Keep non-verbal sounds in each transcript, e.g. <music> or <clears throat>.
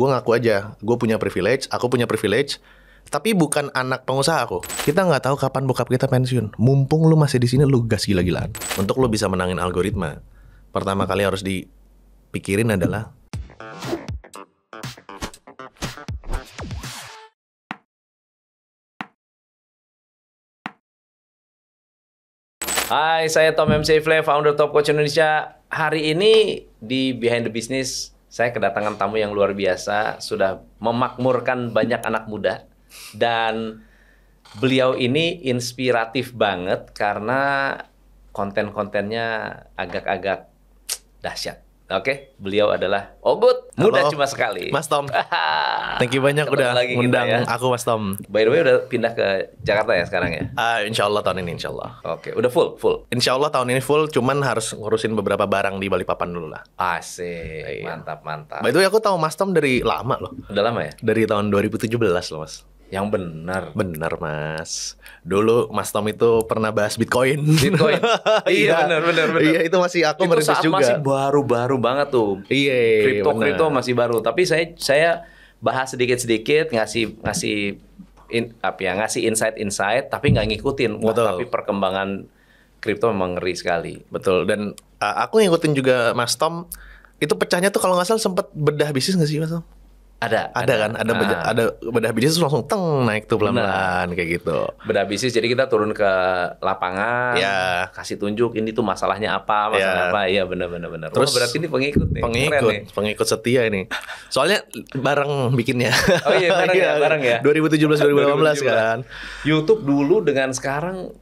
gue ngaku aja gue punya privilege aku punya privilege tapi bukan anak pengusaha aku. Kita nggak tahu kapan bokap kita pensiun. Mumpung lu masih di sini, lu gas gila-gilaan. Untuk lu bisa menangin algoritma, pertama kali harus dipikirin adalah Hai, saya Tom MC Fle, founder Top Coach Indonesia. Hari ini di Behind the Business saya kedatangan tamu yang luar biasa, sudah memakmurkan banyak anak muda dan beliau ini inspiratif banget karena konten-kontennya agak-agak <tsk> dahsyat. Oke, okay? beliau adalah Ogut. Mudah cuma sekali. Mas Tom. <laughs> Thank you banyak udah lagi undang ya. aku Mas Tom. By the way udah pindah ke Jakarta ya sekarang ya? Uh, insya Allah tahun ini insya Allah. Oke, okay. udah full, full. Insya Allah tahun ini full, cuman harus ngurusin beberapa barang di Balikpapan dulu lah. Asik, iya. mantap, mantap. By the way aku tahu Mas Tom dari lama loh. Udah lama ya? Dari tahun 2017 loh Mas. Yang benar. Benar, Mas. Dulu Mas Tom itu pernah bahas Bitcoin. Bitcoin. <laughs> Iya, iya, benar benar benar. Iya, itu masih aku itu saat juga. masih baru-baru banget tuh. Iya. Kripto-kripto masih baru, tapi saya saya bahas sedikit-sedikit ngasih ngasih in, apa ya, ngasih insight-insight tapi nggak ngikutin. Wah, Betul. tapi perkembangan kripto memang ngeri sekali. Betul. Dan aku ngikutin juga Mas Tom itu pecahnya tuh kalau nggak salah sempat bedah bisnis nggak sih Mas Tom? Ada, ada, kan, ada beja, ah. ada bedah bisnis langsung teng naik tuh pelan-pelan kayak gitu. Bedah bisnis jadi kita turun ke lapangan, ya. kasih tunjuk ini tuh masalahnya apa, masalah ya. apa, iya benar-benar benar. Terus oh, berarti ini pengikut nih, pengikut, Keren nih. pengikut setia ini. Soalnya bareng bikinnya. Oh iya, bareng ya, <laughs> iya. bareng ya. 2017 2018 kan. YouTube dulu dengan sekarang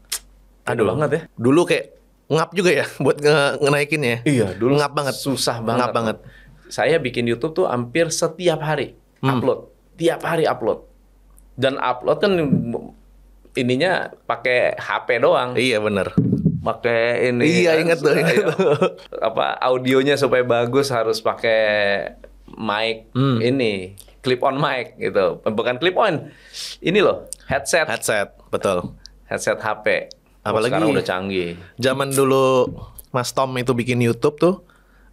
aduh banget ya. Dulu kayak ngap juga ya buat nge ngenaikin ya. Iya, dulu ngap banget, susah banget. Ngap banget. banget saya bikin YouTube tuh hampir setiap hari hmm. upload, tiap hari upload. Dan upload kan ininya pakai HP doang. Iya benar. Pakai ini. Iya ingat iya. tuh. apa audionya supaya bagus harus pakai mic hmm. ini clip on mic gitu. Bukan clip on. Ini loh headset. Headset, betul. Headset HP. Oh, Apalagi oh, udah canggih. Zaman dulu Mas Tom itu bikin YouTube tuh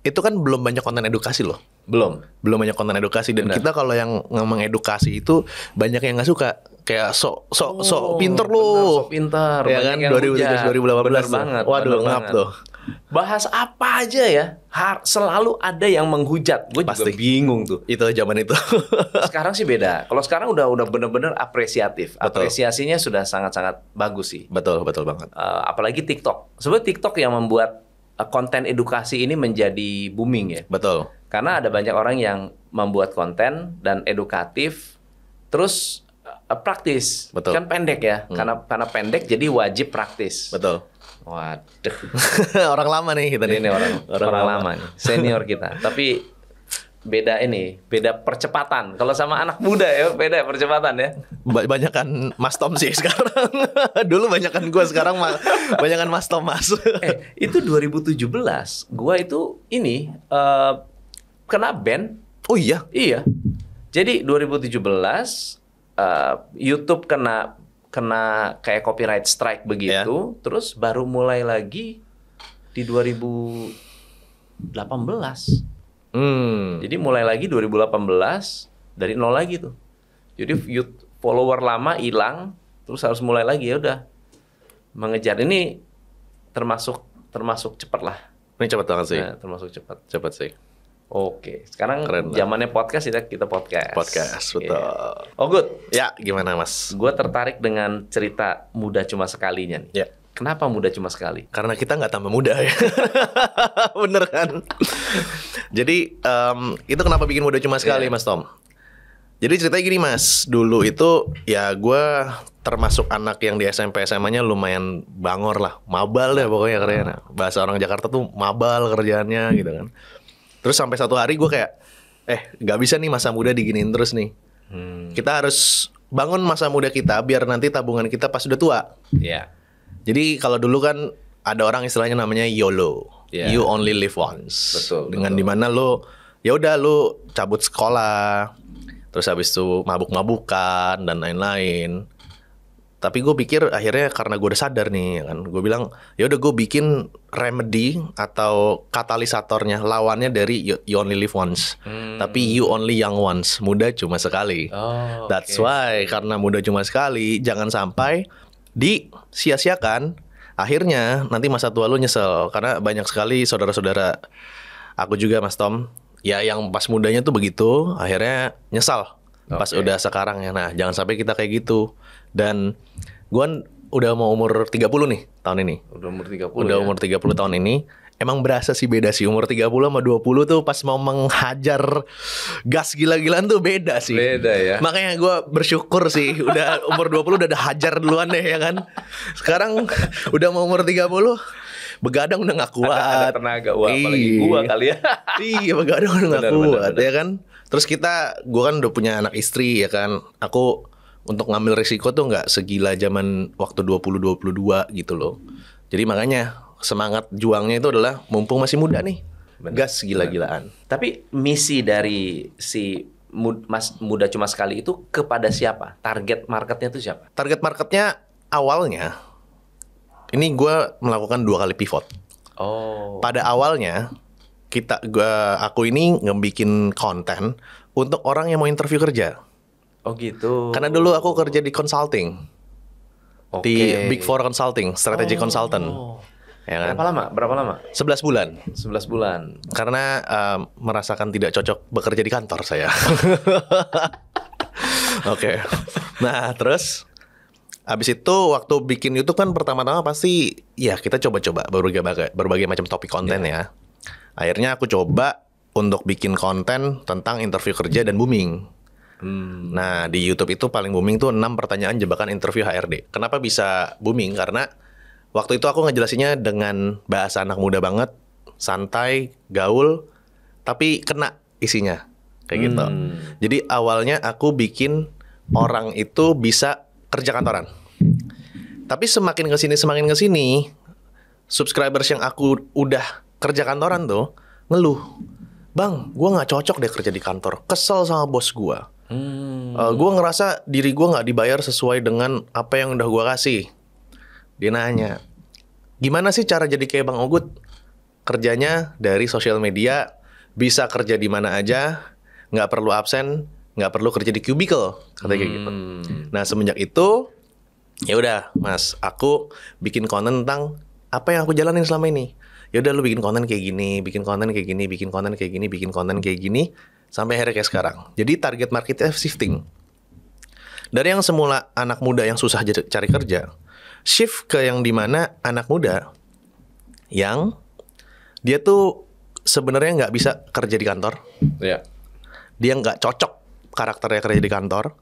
itu kan belum banyak konten edukasi loh. Belum. Belum banyak konten edukasi dan Benar. kita kalau yang mengedukasi itu banyak yang nggak suka kayak sok sok oh, sok pinter loh, Sok pinter. Ya kan ribu 2018. belas banget. Waduh, ngap tuh. Bahas apa aja ya? Har selalu ada yang menghujat. Gue juga bingung tuh. Itu zaman itu. <laughs> sekarang sih beda. Kalau sekarang udah udah bener-bener apresiatif. Betul. Apresiasinya sudah sangat-sangat bagus sih. Betul, betul banget. Uh, apalagi TikTok. Sebenarnya TikTok yang membuat Eh, konten edukasi ini menjadi booming ya. Betul. Karena ada banyak orang yang membuat konten dan edukatif terus eh, eh, praktis. Betul. Kan pendek ya. Hmm. Karena karena pendek jadi wajib praktis. Betul. Waduh. <laughs> orang lama nih kita nih. Ini orang orang, orang lama. lama nih. Senior kita. Tapi beda ini, beda percepatan. Kalau sama anak muda ya beda percepatan ya. Banyak kan Mas Tom sih <laughs> sekarang. Dulu banyak kan gue sekarang ma banyak kan Mas Tom Mas. <laughs> eh, itu 2017 gue itu ini uh, kena band. Oh iya. Iya. Jadi 2017 uh, eh, YouTube kena kena kayak copyright strike begitu, yeah. terus baru mulai lagi di 2018. Hmm. Jadi mulai lagi 2018 dari nol lagi tuh. Jadi follower lama hilang, terus harus mulai lagi ya udah mengejar ini termasuk termasuk cepat lah. Ini cepat banget sih. Nah, termasuk cepat. Cepat sih. Oke, sekarang Keren zamannya podcast kita ya, kita podcast. Podcast, iya. betul. Yeah. Oh, good. Ya, gimana Mas? Gue tertarik dengan cerita muda cuma sekalinya nih. Ya. Kenapa muda cuma sekali? Karena kita nggak tambah muda ya. <laughs> Bener kan? Jadi um, itu kenapa bikin muda cuma sekali, yeah. Mas Tom? Jadi ceritanya gini mas, dulu itu ya gue termasuk anak yang di SMP SMA-nya lumayan bangor lah, mabal deh pokoknya kerjanya. Bahasa orang Jakarta tuh mabal kerjaannya gitu kan. Terus sampai satu hari gue kayak, eh nggak bisa nih masa muda diginiin terus nih. Hmm. Kita harus bangun masa muda kita biar nanti tabungan kita pas udah tua. Iya. Yeah jadi kalau dulu kan ada orang istilahnya namanya YOLO. Yeah. You only live once. Betul. Dengan dimana lo ya udah lo cabut sekolah, terus habis itu mabuk-mabukan dan lain-lain. Tapi gue pikir akhirnya karena gue udah sadar nih, ya kan, gue bilang ya udah gue bikin remedy atau katalisatornya lawannya dari you, you only live once. Hmm. Tapi you only young once, muda cuma sekali. Oh, That's okay. why karena muda cuma sekali, jangan sampai hmm disia-siakan, akhirnya nanti masa tua lu nyesel karena banyak sekali saudara-saudara aku juga Mas Tom ya yang pas mudanya tuh begitu akhirnya nyesal okay. pas udah sekarang ya nah jangan sampai kita kayak gitu dan gua udah mau umur 30 nih tahun ini udah umur 30 udah ya? umur 30 tahun ini emang berasa sih beda sih umur 30 sama 20 tuh pas mau menghajar gas gila-gilaan tuh beda sih. Beda ya. Makanya gua bersyukur sih udah umur 20 udah ada hajar duluan deh ya kan. Sekarang udah mau umur 30 begadang udah gak kuat. Ada, ada tenaga gua apalagi iya. gua kali ya. <laughs> iya begadang udah gak bener, kuat bener. ya kan. Terus kita gua kan udah punya anak istri ya kan. Aku untuk ngambil risiko tuh nggak segila zaman waktu 20 22 gitu loh. Jadi makanya semangat juangnya itu adalah mumpung masih muda nih, Bener. gas gila-gilaan. Tapi misi dari si mas muda cuma sekali itu kepada siapa? Target marketnya itu siapa? Target marketnya awalnya ini gue melakukan dua kali pivot. Oh. Pada awalnya kita gua aku ini ngebikin konten untuk orang yang mau interview kerja. Oh gitu. Karena dulu aku kerja di consulting. Okay. Di Big Four Consulting, strategy oh. consultant. Ya kan? Berapa lama? Berapa lama? 11 bulan. 11 bulan. Karena uh, merasakan tidak cocok bekerja di kantor saya. <laughs> Oke. okay. Nah, terus Abis itu waktu bikin YouTube kan pertama-tama pasti ya kita coba-coba berbagai berbagai macam topik konten yeah. ya. Akhirnya aku coba untuk bikin konten tentang interview kerja dan booming. Hmm. Nah, di YouTube itu paling booming tuh 6 pertanyaan jebakan interview HRD. Kenapa bisa booming? Karena Waktu itu aku ngejelasinnya dengan bahasa anak muda banget, santai, gaul, tapi kena isinya kayak gitu. Hmm. Jadi awalnya aku bikin orang itu bisa kerja kantoran. Tapi semakin ke sini semakin ke sini subscribers yang aku udah kerja kantoran tuh ngeluh. Bang, gue nggak cocok deh kerja di kantor. Kesel sama bos gue. Hmm. Uh, eh, gue ngerasa diri gue nggak dibayar sesuai dengan apa yang udah gue kasih. Dia nanya, gimana sih cara jadi kayak Bang Ogut? Kerjanya dari sosial media, bisa kerja di mana aja, nggak perlu absen, nggak perlu kerja di cubicle, katanya hmm. kayak gitu. Hmm. Nah semenjak itu, ya udah, Mas, aku bikin konten tentang apa yang aku jalanin selama ini. Ya udah lu bikin konten kayak gini, bikin konten kayak gini, bikin konten kayak gini, bikin konten kayak gini, sampai akhirnya kayak sekarang. Jadi target marketnya shifting. Dari yang semula anak muda yang susah cari kerja, shift ke yang dimana anak muda yang dia tuh sebenarnya nggak bisa kerja di kantor. Yeah. Dia nggak cocok karakternya kerja di kantor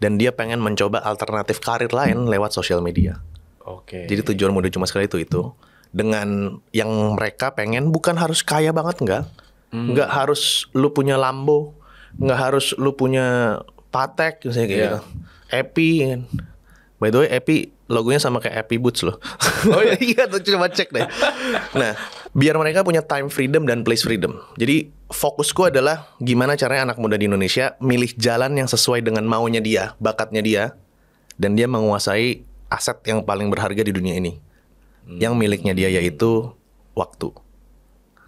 dan dia pengen mencoba alternatif karir lain lewat sosial media. Oke. Okay. Jadi tujuan muda cuma sekali itu itu dengan yang mereka pengen bukan harus kaya banget nggak, hmm. nggak harus lu punya Lambo, nggak harus lu punya Patek misalnya kayak yeah. gitu. Epi, kan. by the way Epi logonya sama kayak Happy Boots loh. <laughs> Oh iya, iya tuh coba cek deh. Nah, biar mereka punya time freedom dan place freedom. Jadi fokusku adalah gimana caranya anak muda di Indonesia milih jalan yang sesuai dengan maunya dia, bakatnya dia, dan dia menguasai aset yang paling berharga di dunia ini. Hmm. Yang miliknya dia yaitu waktu.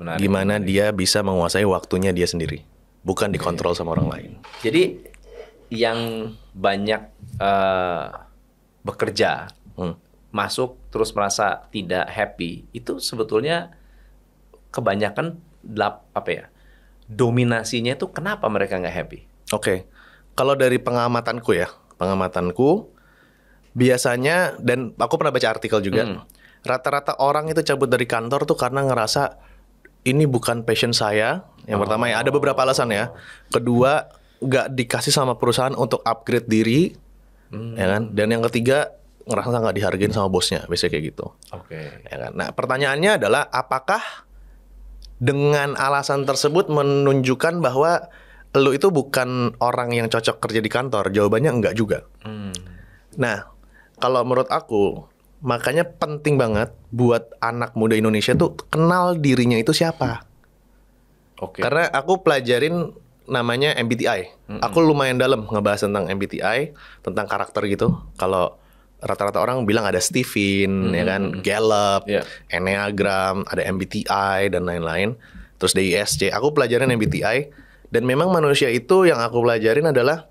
Menarik. Gimana dia bisa menguasai waktunya dia sendiri, bukan dikontrol sama orang lain. Jadi yang banyak uh, bekerja hmm. masuk terus merasa tidak happy itu sebetulnya kebanyakan lap apa ya dominasinya itu kenapa mereka nggak happy? Oke, okay. kalau dari pengamatanku ya pengamatanku biasanya dan aku pernah baca artikel juga hmm. rata-rata orang itu cabut dari kantor tuh karena ngerasa ini bukan passion saya. Yang oh. pertama ya ada beberapa alasan ya. Kedua nggak dikasih sama perusahaan untuk upgrade diri hmm. ya kan dan yang ketiga ngerasa nggak dihargain sama bosnya biasanya kayak gitu oke okay. ya kan nah pertanyaannya adalah apakah dengan alasan tersebut menunjukkan bahwa lo itu bukan orang yang cocok kerja di kantor jawabannya enggak juga hmm. nah kalau menurut aku makanya penting banget buat anak muda Indonesia tuh kenal dirinya itu siapa. Oke. Okay. Karena aku pelajarin namanya MBTI. Mm-hmm. Aku lumayan dalam ngebahas tentang MBTI, tentang karakter gitu. Kalau rata-rata orang bilang ada Stephen, mm-hmm. ya kan, Gallup, yeah. Enneagram, ada MBTI dan lain-lain. Terus DISC. Aku pelajarin MBTI dan memang manusia itu yang aku pelajarin adalah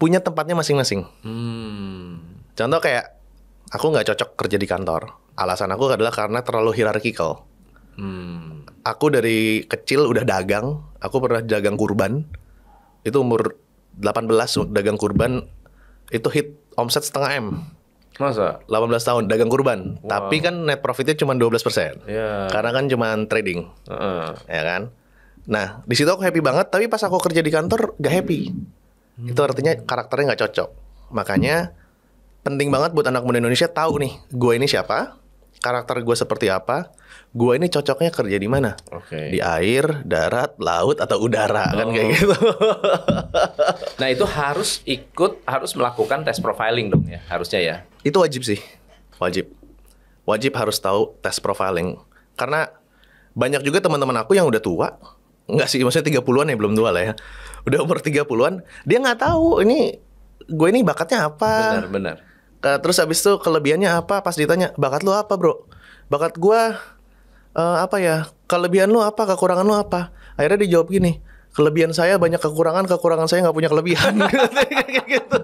punya tempatnya masing-masing. Hmm. Contoh kayak aku nggak cocok kerja di kantor. Alasan aku adalah karena terlalu hierarkikal. Hmm aku dari kecil udah dagang. Aku pernah dagang kurban. Itu umur 18 dagang kurban itu hit omset setengah M. Masa? 18 tahun dagang kurban. Wow. Tapi kan net profitnya cuma 12%. Yeah. Karena kan cuma trading. Uh. Ya kan? Nah, di situ aku happy banget, tapi pas aku kerja di kantor gak happy. Hmm. Itu artinya karakternya nggak cocok. Makanya penting banget buat anak muda Indonesia tahu nih, gue ini siapa, karakter gue seperti apa, gua ini cocoknya kerja di mana? Okay. Di air, darat, laut atau udara oh. kan kayak oh. gitu. <laughs> nah, itu harus ikut harus melakukan tes profiling dong ya, harusnya ya. Itu wajib sih. Wajib. Wajib harus tahu tes profiling. Karena banyak juga teman-teman aku yang udah tua, enggak sih maksudnya 30-an ya belum tua lah ya. Udah umur 30-an, dia nggak tahu ini gue ini bakatnya apa. Benar, benar. Terus abis itu kelebihannya apa? Pas ditanya, bakat lu apa bro? Bakat gue e, apa ya kelebihan lu apa kekurangan lu apa akhirnya dijawab gini kelebihan saya banyak kekurangan kekurangan saya nggak punya kelebihan <laughs> gitu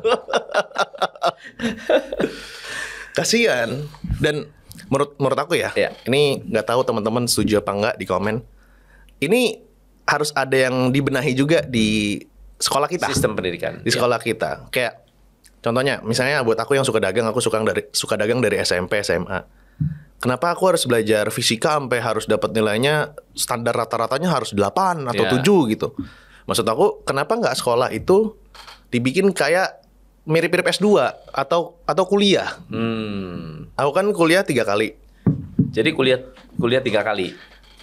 kasian dan menurut menurut aku ya, ya. ini nggak tahu teman-teman setuju apa nggak di komen ini harus ada yang dibenahi juga di sekolah kita sistem pendidikan di sekolah ya. kita kayak contohnya misalnya buat aku yang suka dagang aku suka dari suka dagang dari SMP SMA kenapa aku harus belajar fisika sampai harus dapat nilainya standar rata-ratanya harus 8 atau yeah. 7 gitu. Maksud aku kenapa nggak sekolah itu dibikin kayak mirip-mirip S2 atau atau kuliah. Hmm. Aku kan kuliah tiga kali. Jadi kuliah kuliah tiga kali.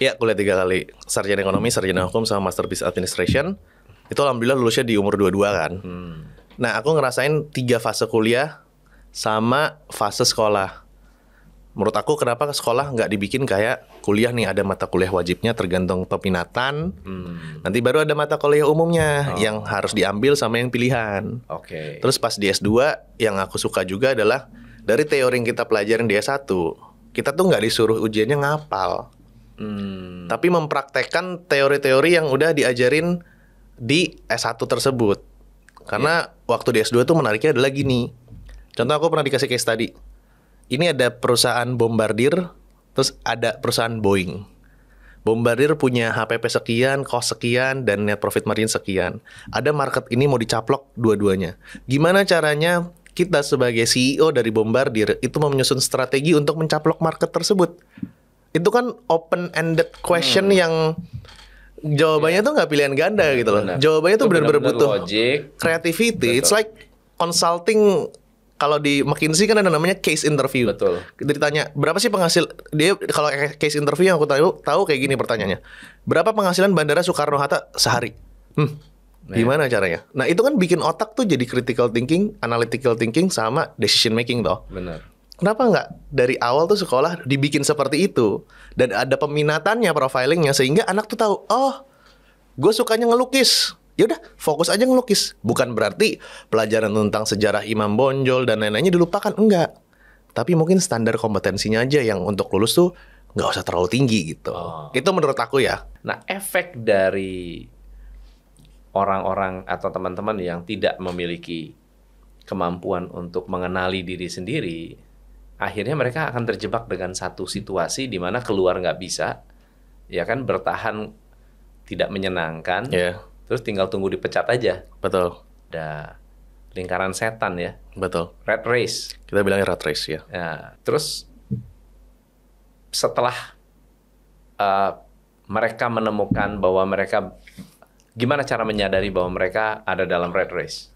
Iya, kuliah tiga kali. Sarjana ekonomi, sarjana hukum, sama master business administration. Itu alhamdulillah lulusnya di umur 22 kan. Hmm. Nah, aku ngerasain tiga fase kuliah sama fase sekolah menurut aku kenapa sekolah nggak dibikin kayak kuliah nih ada mata kuliah wajibnya tergantung peminatan hmm. nanti baru ada mata kuliah umumnya oh. yang harus diambil sama yang pilihan oke okay. terus pas di S2 yang aku suka juga adalah dari teori yang kita pelajarin di S1 kita tuh nggak disuruh ujiannya ngapal hmm. tapi mempraktekkan teori-teori yang udah diajarin di S1 tersebut karena yeah. waktu di S2 tuh menariknya adalah gini contoh aku pernah dikasih case tadi ini ada perusahaan bombardir, terus ada perusahaan Boeing. Bombardir punya HPP sekian, cost sekian, dan net profit margin sekian. Ada market ini mau dicaplok dua-duanya. Gimana caranya kita sebagai CEO dari Bombardir itu menyusun strategi untuk mencaplok market tersebut? Itu kan open-ended question hmm. yang jawabannya yeah. tuh nggak pilihan ganda iya, gitu loh. Bener. Jawabannya tuh benar-benar butuh logic. creativity. Betul. It's like consulting kalau di McKinsey kan ada namanya case interview. Betul. Ditanya berapa sih penghasil dia kalau case interview yang aku tahu tahu kayak gini pertanyaannya. Berapa penghasilan Bandara Soekarno Hatta sehari? Hmm. Nah, gimana caranya? Nah, itu kan bikin otak tuh jadi critical thinking, analytical thinking sama decision making toh. Benar. Kenapa nggak dari awal tuh sekolah dibikin seperti itu dan ada peminatannya, profilingnya sehingga anak tuh tahu, oh, gue sukanya ngelukis ya udah fokus aja ngelukis. Bukan berarti pelajaran tentang sejarah Imam Bonjol dan lain-lainnya dilupakan, enggak. Tapi mungkin standar kompetensinya aja yang untuk lulus tuh nggak usah terlalu tinggi gitu. Oh. Itu menurut aku ya. Nah, efek dari orang-orang atau teman-teman yang tidak memiliki kemampuan untuk mengenali diri sendiri, akhirnya mereka akan terjebak dengan satu situasi di mana keluar nggak bisa, ya kan bertahan tidak menyenangkan, yeah. Terus tinggal tunggu dipecat aja. Betul. Ada lingkaran setan ya. Betul. Red race. Kita bilangnya red race ya. ya. Terus setelah uh, mereka menemukan bahwa mereka gimana cara menyadari bahwa mereka ada dalam red race?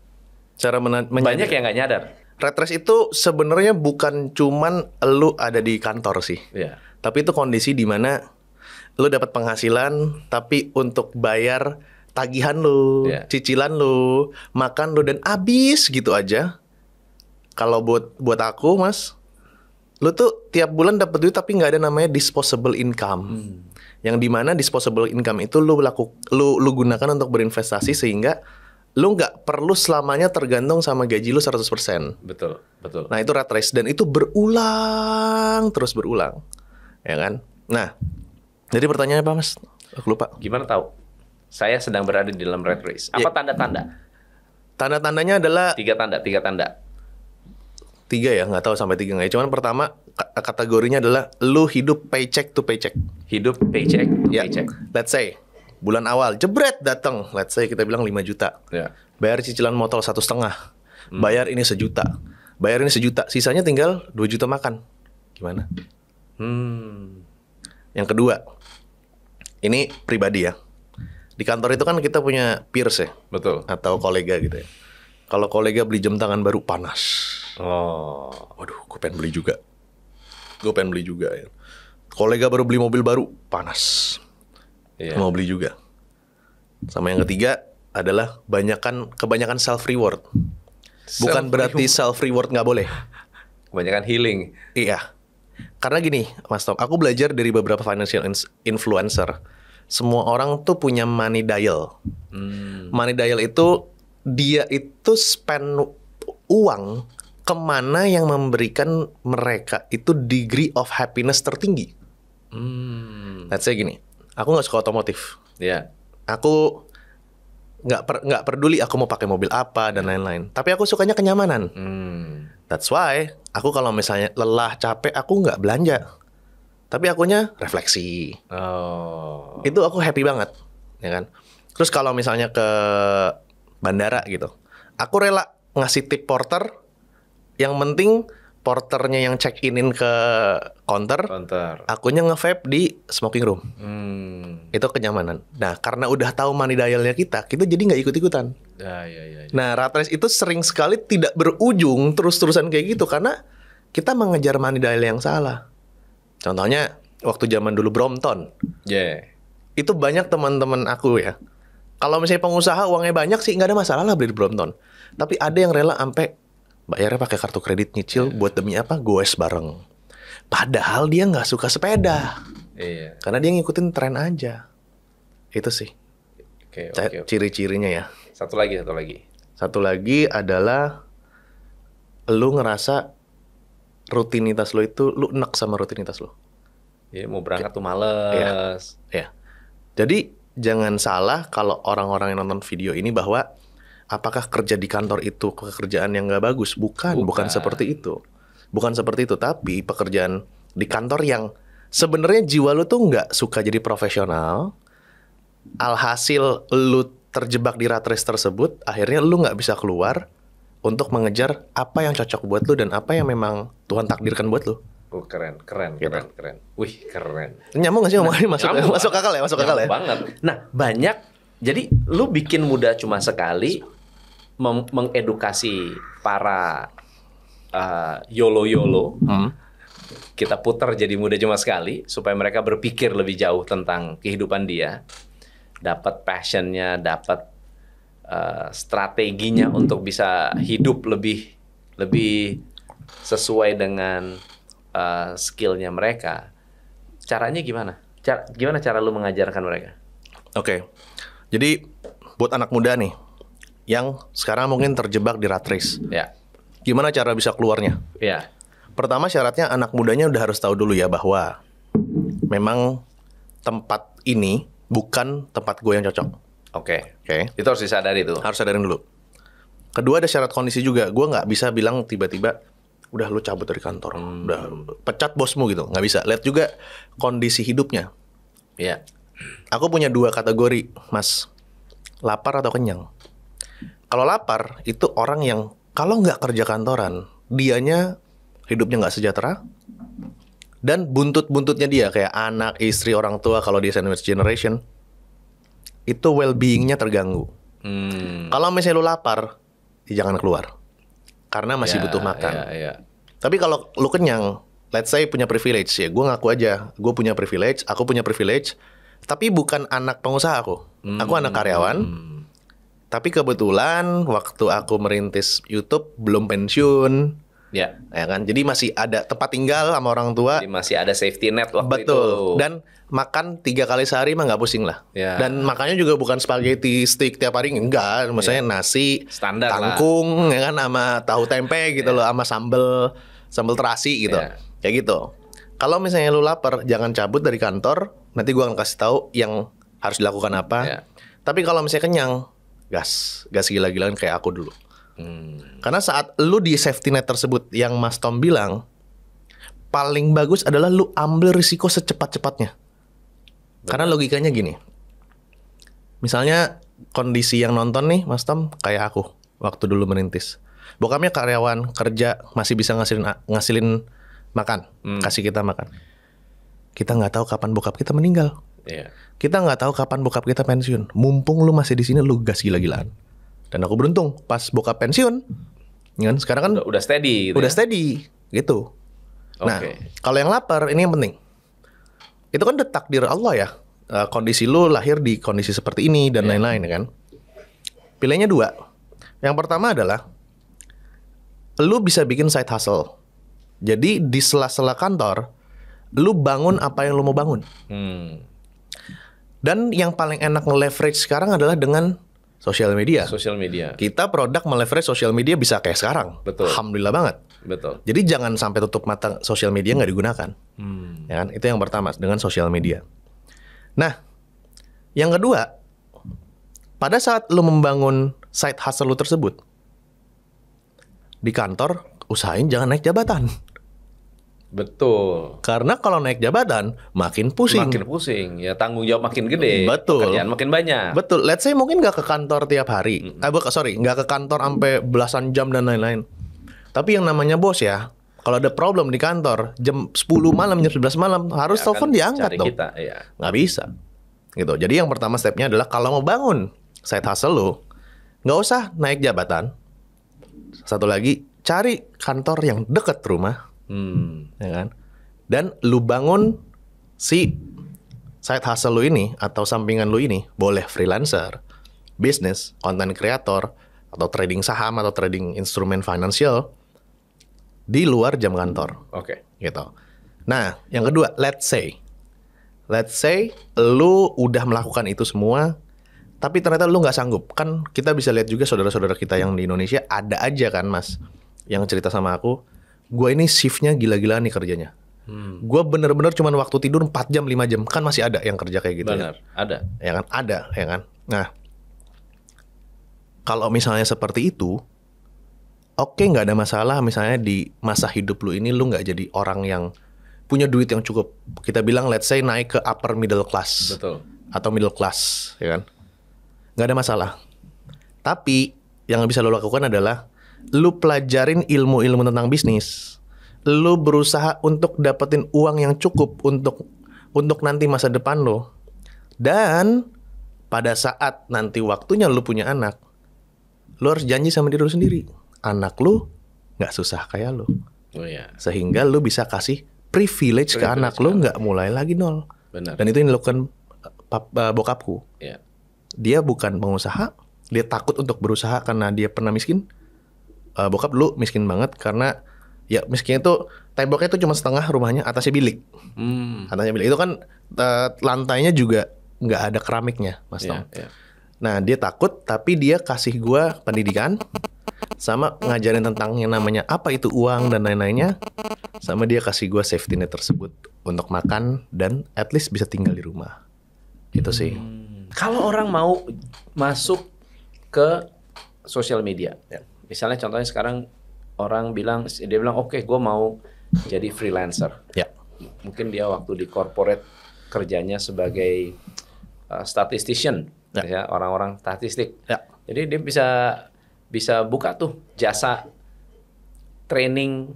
Cara men banyak yang nggak nyadar. Red race itu sebenarnya bukan cuman lu ada di kantor sih. Yeah. Tapi itu kondisi di mana lu dapat penghasilan tapi untuk bayar tagihan lu, yeah. cicilan lu, makan lu dan abis gitu aja. Kalau buat buat aku, Mas, lu tuh tiap bulan dapat duit tapi nggak ada namanya disposable income. Hmm. Yang dimana disposable income itu lu laku, lu lu gunakan untuk berinvestasi sehingga lu nggak perlu selamanya tergantung sama gaji lu 100%. Betul, betul. Nah, itu rat race dan itu berulang terus berulang. Ya kan? Nah, jadi pertanyaannya apa, Mas? Aku lupa. Gimana tahu? saya sedang berada di dalam red race. Apa ya. tanda-tanda? Tanda-tandanya adalah tiga tanda, tiga tanda. Tiga ya, nggak tahu sampai tiga nggak ya. Cuman pertama kategorinya adalah lu hidup paycheck to paycheck. Hidup paycheck to ya. paycheck. Let's say bulan awal jebret datang, let's say kita bilang 5 juta. Ya. Bayar cicilan motor satu setengah, hmm. bayar ini sejuta, bayar ini sejuta, sisanya tinggal 2 juta makan. Gimana? Hmm. Yang kedua, ini pribadi ya di kantor itu kan kita punya peers ya. Betul. Atau kolega gitu ya. Kalau kolega beli jam tangan baru panas. Oh. Waduh, gue pengen beli juga. Gue pengen beli juga ya. Kolega baru beli mobil baru, panas. Iya. Mau beli juga. Sama yang ketiga adalah banyakkan kebanyakan self reward. Self Bukan berarti self reward nggak boleh. Kebanyakan healing. Iya. Karena gini, Mas Tom, aku belajar dari beberapa financial influencer semua orang tuh punya money dial. Hmm. Money dial itu dia itu spend uang kemana yang memberikan mereka itu degree of happiness tertinggi. Hmm. Let's say gini, aku nggak suka otomotif. Ya. Yeah. Aku nggak per, nggak peduli aku mau pakai mobil apa dan lain-lain. Tapi aku sukanya kenyamanan. Hmm. That's why aku kalau misalnya lelah capek aku nggak belanja tapi akunya refleksi. Oh. Itu aku happy banget, ya kan. Terus kalau misalnya ke bandara gitu, aku rela ngasih tip porter. Yang penting porternya yang check inin ke counter, counter. akunya nge di smoking room. Hmm. Itu kenyamanan. Nah, karena udah tahu money dialnya kita, kita jadi nggak ikut-ikutan. Ya, ya, ya, ya. Nah, rat race itu sering sekali tidak berujung terus-terusan kayak gitu karena kita mengejar money dial yang salah. Contohnya waktu zaman dulu Brompton. Yeah. Itu banyak teman-teman aku ya. Kalau misalnya pengusaha uangnya banyak sih nggak ada masalah lah beli di Brompton. Tapi ada yang rela sampai bayarnya pakai kartu kredit nyicil yeah. buat demi apa? Goes bareng. Padahal dia nggak suka sepeda. Iya. Yeah. Karena dia ngikutin tren aja. Itu sih. Oke, okay, okay, okay. Ciri-cirinya ya. Satu lagi, satu lagi. Satu lagi adalah lu ngerasa rutinitas lo itu lo enak sama rutinitas lo. Iya mau berangkat tuh iya. males. Iya. ya. Jadi jangan salah kalau orang-orang yang nonton video ini bahwa apakah kerja di kantor itu pekerjaan yang nggak bagus? Bukan, bukan, bukan seperti itu. Bukan seperti itu, tapi pekerjaan di kantor yang sebenarnya jiwa lo tuh nggak suka jadi profesional. Alhasil lo terjebak di ratres tersebut, akhirnya lo nggak bisa keluar untuk mengejar apa yang cocok buat lu dan apa yang memang Tuhan takdirkan buat lu. Oh, keren, keren, gitu. keren, keren. Wih, keren. Nyambung gak sih ngomongin nah, masuk masuk akal ya, masuk akal ya. banget. Nah, banyak jadi lu bikin muda cuma sekali mengedukasi para uh, eh, yolo yolo. Hmm. Kita putar jadi muda cuma sekali supaya mereka berpikir lebih jauh tentang kehidupan dia. Dapat passionnya, dapat Eh, strateginya untuk bisa hidup lebih lebih sesuai dengan uh, skillnya mereka. Caranya gimana? Car gimana cara lu mengajarkan mereka? Oke, okay. jadi buat anak muda nih yang sekarang mungkin terjebak di rat race. Ya. Gimana cara bisa keluarnya? Ya. Pertama syaratnya anak mudanya udah harus tahu dulu ya bahwa memang tempat ini bukan tempat gue yang cocok Oke. Okay. Oke. Okay. Itu harus disadari itu. Harus sadarin dulu. Kedua ada syarat kondisi juga. Gue nggak bisa bilang tiba-tiba udah lu cabut dari kantor, udah pecat bosmu gitu. Nggak bisa. Lihat juga kondisi hidupnya. Iya. Yeah. Aku punya dua kategori, Mas. Lapar atau kenyang. Kalau lapar itu orang yang kalau nggak kerja kantoran, dianya hidupnya nggak sejahtera, dan buntut-buntutnya dia kayak anak, istri, orang tua kalau di sandwich generation itu well beingnya terganggu. Hmm. Kalau misalnya lu lapar, ya jangan keluar karena masih yeah, butuh makan. Yeah, yeah. Tapi kalau lu kenyang, let's say punya privilege ya, gue ngaku aja, gue punya privilege, aku punya privilege, tapi bukan anak pengusaha aku, hmm. aku anak hmm. karyawan. Hmm. Tapi kebetulan waktu aku merintis YouTube belum pensiun Ya. ya kan? Jadi masih ada tempat tinggal sama orang tua. Jadi masih ada safety net waktu Betul. itu. Dan makan tiga kali sehari mah nggak pusing lah. Ya. Dan makannya juga bukan spaghetti stick tiap hari enggak, Misalnya ya. nasi standar kangkung lah. ya kan sama tahu tempe gitu ya. loh sama sambel sambel terasi gitu. Ya. Kayak gitu. Kalau misalnya lu lapar, jangan cabut dari kantor. Nanti gua akan kasih tahu yang harus dilakukan apa. Ya. Tapi kalau misalnya kenyang, gas, gas gila-gilaan kayak aku dulu. Hmm. Karena saat lu di safety net tersebut yang Mas Tom bilang, paling bagus adalah lu ambil risiko secepat-cepatnya. Karena logikanya gini. Misalnya kondisi yang nonton nih Mas Tom kayak aku waktu dulu merintis. Bokapnya karyawan, kerja, masih bisa ngasilin ngasilin makan, hmm. kasih kita makan. Kita nggak tahu kapan bokap kita meninggal. Yeah. Kita nggak tahu kapan bokap kita pensiun. Mumpung lu masih di sini lu gas gila-gilaan. Dan aku beruntung pas buka pensiun. Ya kan sekarang kan udah, steady gitu. Udah ya? steady gitu. Okay. Nah, kalau yang lapar ini yang penting. Itu kan detak takdir Allah ya. Eh, kondisi lu lahir di kondisi seperti ini dan iya. lain-lain yeah. kan. Pilihnya dua. Yang pertama adalah lu bisa bikin side hustle. Jadi di sela-sela kantor, lu bangun apa yang lu mau bangun. Hmm. Dan yang paling enak nge-leverage sekarang adalah dengan Sosial media. Sosial media. Kita produk meleverage sosial media bisa kayak sekarang. Betul. Alhamdulillah banget. Betul. Jadi jangan sampai tutup mata sosial media nggak digunakan. Hmm. Ya kan? Itu yang pertama dengan sosial media. Nah, yang kedua, pada saat lu membangun side hustle lu tersebut di kantor, usahain jangan naik jabatan. Betul. Karena kalau naik jabatan makin pusing. Makin pusing. Ya tanggung jawab makin gede. Betul. kerjaan makin banyak. Betul. Let's say mungkin nggak ke kantor tiap hari. Mm -hmm. Eh, sorry, nggak ke kantor sampai belasan jam dan lain-lain. Tapi yang namanya bos ya, kalau ada problem di kantor jam 10 malam, jam 11 malam ya harus ya, telepon diangkat dong. Kita, ya. Nggak bisa. Gitu. Jadi yang pertama stepnya adalah kalau mau bangun saya hustle lo, nggak usah naik jabatan. Satu lagi, cari kantor yang deket rumah Hmm. Ya kan? Dan lu bangun si side hustle lu ini atau sampingan lu ini boleh freelancer, bisnis, content creator, atau trading saham atau trading instrumen finansial di luar jam kantor. Oke. Okay. Gitu. Nah, yang kedua, let's say let's say lu udah melakukan itu semua tapi ternyata lu nggak sanggup kan kita bisa lihat juga saudara-saudara kita yang di Indonesia ada aja kan mas yang cerita sama aku gue ini shiftnya gila-gilaan nih kerjanya. Hmm. Gue bener-bener cuman waktu tidur 4 jam, 5 jam. Kan masih ada yang kerja kayak gitu Benar, ya. ada. Ya kan, ada, ya kan. Nah, kalau misalnya seperti itu, oke okay, nggak ada masalah misalnya di masa hidup lu ini lu nggak jadi orang yang punya duit yang cukup. Kita bilang let's say naik ke upper middle class. Betul. Atau middle class, ya kan. Nggak ada masalah. Tapi yang bisa lo lakukan adalah lu pelajarin ilmu-ilmu tentang bisnis, lu berusaha untuk dapetin uang yang cukup untuk untuk nanti masa depan lo. Dan pada saat nanti waktunya lu punya anak, lu harus janji sama diri lu sendiri, anak lu nggak susah kayak lu. Oh, iya. Sehingga lu bisa kasih privilege, privilege ke anak lu nggak mulai lagi nol. Benar. Dan itu yang dilakukan kan uh, bokapku. Yeah. Dia bukan pengusaha, dia takut untuk berusaha karena dia pernah miskin uh, bokap dulu miskin banget karena ya miskinnya tuh temboknya tuh cuma setengah rumahnya atasnya bilik hmm. atasnya bilik itu kan uh, lantainya juga nggak ada keramiknya mas yeah, Tom yeah. nah dia takut tapi dia kasih gua pendidikan sama ngajarin tentang yang namanya apa itu uang dan lain-lainnya sama dia kasih gua safety net tersebut untuk makan dan at least bisa tinggal di rumah gitu sih hmm. kalau orang mau masuk ke sosial media ya misalnya contohnya sekarang orang bilang dia bilang oke okay, gue mau jadi freelancer. Ya. Mungkin dia waktu di corporate kerjanya sebagai uh, statistician, ya. ya orang-orang statistik. Ya. Jadi dia bisa bisa buka tuh jasa training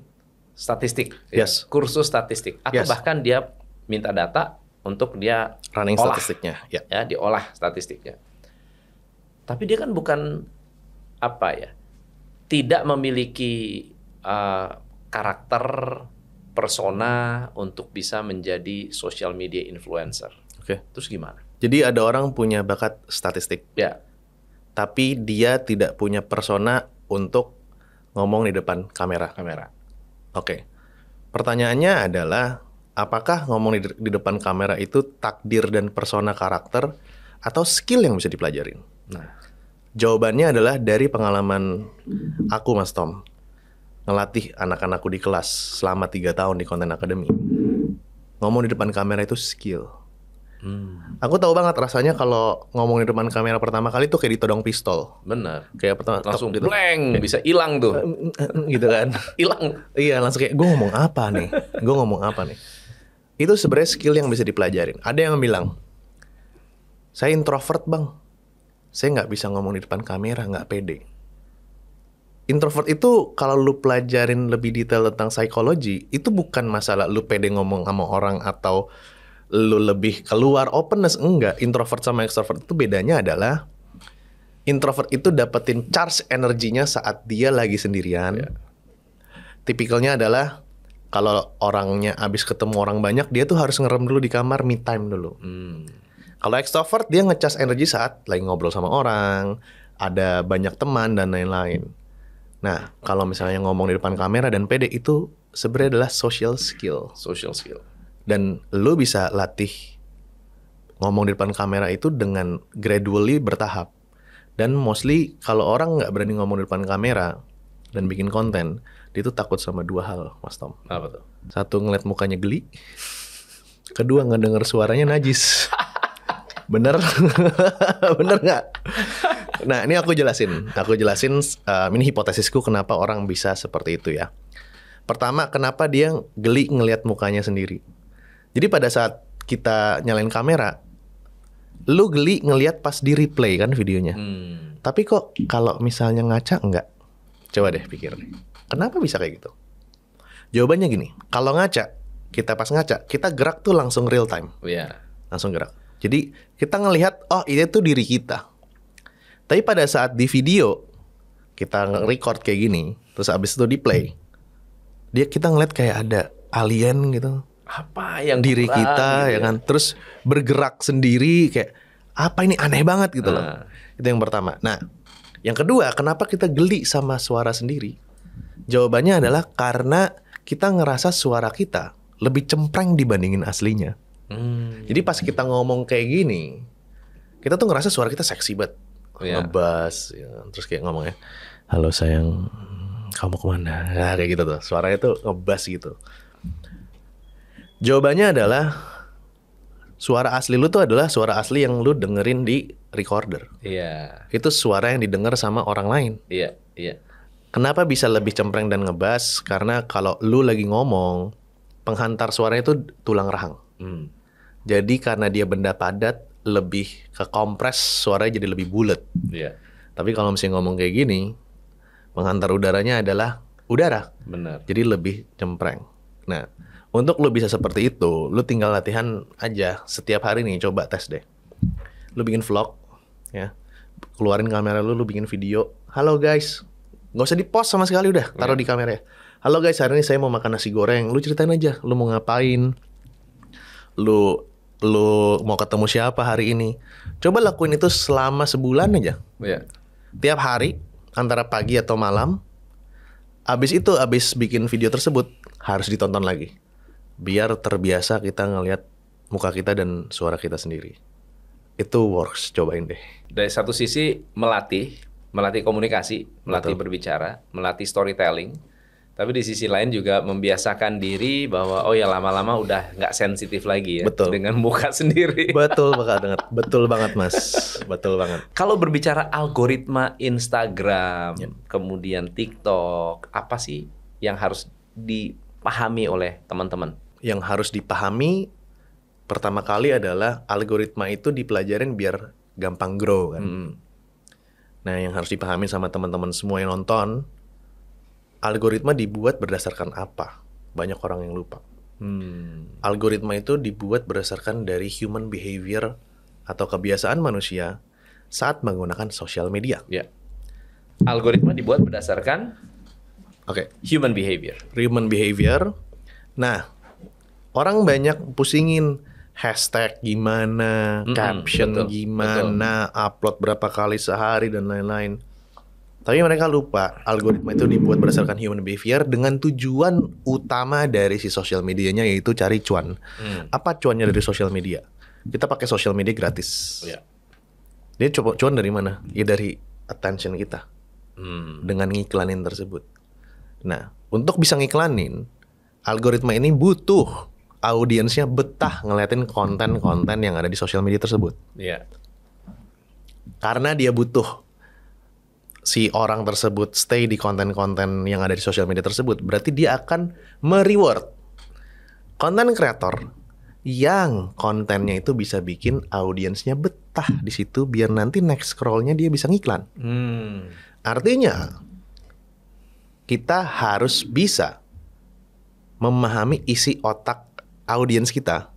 statistik, ya, yes. ya, kursus statistik, atau yes. bahkan dia minta data untuk dia running olah, statistiknya, ya. ya diolah statistiknya. Tapi dia kan bukan apa ya, tidak memiliki uh, karakter persona untuk bisa menjadi social media influencer. Oke. Okay. Terus gimana? Jadi ada orang punya bakat statistik. Ya. Tapi dia tidak punya persona untuk ngomong di depan kamera. Kamera. Oke. Okay. Pertanyaannya adalah apakah ngomong di, di depan kamera itu takdir dan persona karakter atau skill yang bisa dipelajarin? Nah, Jawabannya adalah dari pengalaman aku Mas Tom. Ngelatih anak-anakku di kelas selama tiga tahun di konten akademi. Ngomong di depan kamera itu skill. Hmm. Aku tahu banget rasanya kalau ngomong di depan kamera pertama kali itu kayak ditodong pistol. Benar. Kayak pertama langsung gitu. bleng bisa hilang tuh. gitu kan. <laughs> Hilang. iya, langsung kayak gue ngomong apa nih? Gue ngomong apa nih? Itu sebenarnya skill yang bisa dipelajarin. Ada yang bilang, "Saya introvert, Bang." saya nggak bisa ngomong di depan kamera, nggak pede. Introvert itu kalau lu pelajarin lebih detail tentang psikologi, itu bukan masalah lu pede ngomong sama orang atau lu lebih keluar openness enggak. Introvert sama extrovert itu bedanya adalah introvert itu dapetin charge energinya saat dia lagi sendirian. Yeah. Tipikalnya adalah kalau orangnya abis ketemu orang banyak, dia tuh harus ngerem dulu di kamar, me time dulu. Hmm kalau extrovert dia ngecas energi saat lagi ngobrol sama orang, ada banyak teman dan lain-lain. Nah, kalau misalnya ngomong di depan kamera dan pede itu sebenarnya adalah social skill. Social skill. Dan lu bisa latih ngomong di depan kamera itu dengan gradually bertahap. Dan mostly kalau orang nggak berani ngomong di depan kamera dan bikin konten, dia tuh takut sama dua hal, Mas Tom. Apa tuh? Satu ngeliat mukanya geli, kedua ngedenger suaranya najis. <laughs> Bener, <laughs> bener nggak? Nah ini aku jelasin, aku jelasin uh, ini hipotesisku kenapa orang bisa seperti itu ya. Pertama, kenapa dia geli ngelihat mukanya sendiri? Jadi pada saat kita nyalain kamera, lu geli ngelihat pas di replay kan videonya. Hmm. Tapi kok kalau misalnya ngaca enggak? Coba deh pikir Kenapa bisa kayak gitu? Jawabannya gini, kalau ngaca, kita pas ngaca, kita gerak tuh langsung real time. Iya. Yeah. Langsung gerak. Jadi kita ngelihat oh ini tuh diri kita. Tapi pada saat di video kita record kayak gini, terus abis itu di play, dia kita ngeliat kayak ada alien gitu. Apa yang diri kurang, kita gitu. Ya, ya kan, terus bergerak sendiri kayak apa ini aneh banget gitu loh. Uh. Itu yang pertama. Nah, yang kedua, kenapa kita geli sama suara sendiri? Jawabannya adalah karena kita ngerasa suara kita lebih cempreng dibandingin aslinya. Hmm. Jadi pas kita ngomong kayak gini, kita tuh ngerasa suara kita seksi banget. Yeah. Ngebas, ya. terus kayak ngomongnya, halo sayang, kamu kemana? Nah, kayak gitu tuh, suaranya tuh ngebas gitu. Jawabannya adalah, suara asli lu tuh adalah suara asli yang lu dengerin di recorder. Iya. Yeah. Itu suara yang didengar sama orang lain. Iya, yeah, iya. Yeah. Kenapa bisa lebih cempreng dan ngebas? Karena kalau lu lagi ngomong, penghantar suaranya itu tulang rahang. Hmm. Jadi karena dia benda padat, lebih ke kompres, suaranya jadi lebih bulat. Iya. Tapi kalau misalnya ngomong kayak gini, pengantar udaranya adalah udara. Benar. Jadi lebih cempreng. Nah, untuk lu bisa seperti itu, lu tinggal latihan aja setiap hari nih coba tes deh. Lu bikin vlog ya. Keluarin kamera lu, lu bikin video. Halo guys. Gak usah di-post sama sekali udah, taruh yeah. di iya. kamera ya. Halo guys, hari ini saya mau makan nasi goreng. Lu ceritain aja, lu mau ngapain? Lu lu mau ketemu siapa hari ini. Coba lakuin itu selama sebulan aja. Iya. Tiap hari antara pagi atau malam. Abis itu abis bikin video tersebut harus ditonton lagi. Biar terbiasa kita ngelihat muka kita dan suara kita sendiri. Itu works, cobain deh. Dari satu sisi melatih, melatih komunikasi, melatih Betul. berbicara, melatih storytelling tapi di sisi lain juga membiasakan diri bahwa oh ya lama-lama udah nggak sensitif lagi ya betul. dengan muka <laughs> sendiri. Betul banget, betul banget mas, betul banget. Kalau berbicara algoritma Instagram, ya. kemudian TikTok, apa sih yang harus dipahami oleh teman-teman? Yang harus dipahami pertama kali adalah algoritma itu dipelajarin biar gampang grow kan. Hmm. Nah yang harus dipahami sama teman-teman semua yang nonton algoritma dibuat berdasarkan apa? Banyak orang yang lupa. Hmm. Algoritma itu dibuat berdasarkan dari human behavior atau kebiasaan manusia saat menggunakan sosial media. Ya. Algoritma dibuat berdasarkan Oke. Okay. Human behavior. Human behavior. Nah, orang banyak pusingin hashtag gimana, mm -hmm, caption betul, gimana, betul. upload berapa kali sehari dan lain-lain. Tapi mereka lupa algoritma itu dibuat berdasarkan human behavior dengan tujuan utama dari si sosial medianya yaitu cari cuan. Hmm. Apa cuannya dari sosial media? Kita pakai sosial media gratis. Yeah. Dia coba cuan dari mana? Ya dari attention kita hmm. dengan ngiklanin tersebut. Nah, untuk bisa ngiklanin, algoritma ini butuh audiensnya betah ngeliatin konten-konten yang ada di sosial media tersebut. Iya. Karena dia butuh si orang tersebut stay di konten-konten yang ada di sosial media tersebut, berarti dia akan mereward konten kreator yang kontennya itu bisa bikin audiensnya betah di situ biar nanti next scrollnya dia bisa ngiklan. Hmm. Artinya kita harus bisa memahami isi otak audiens kita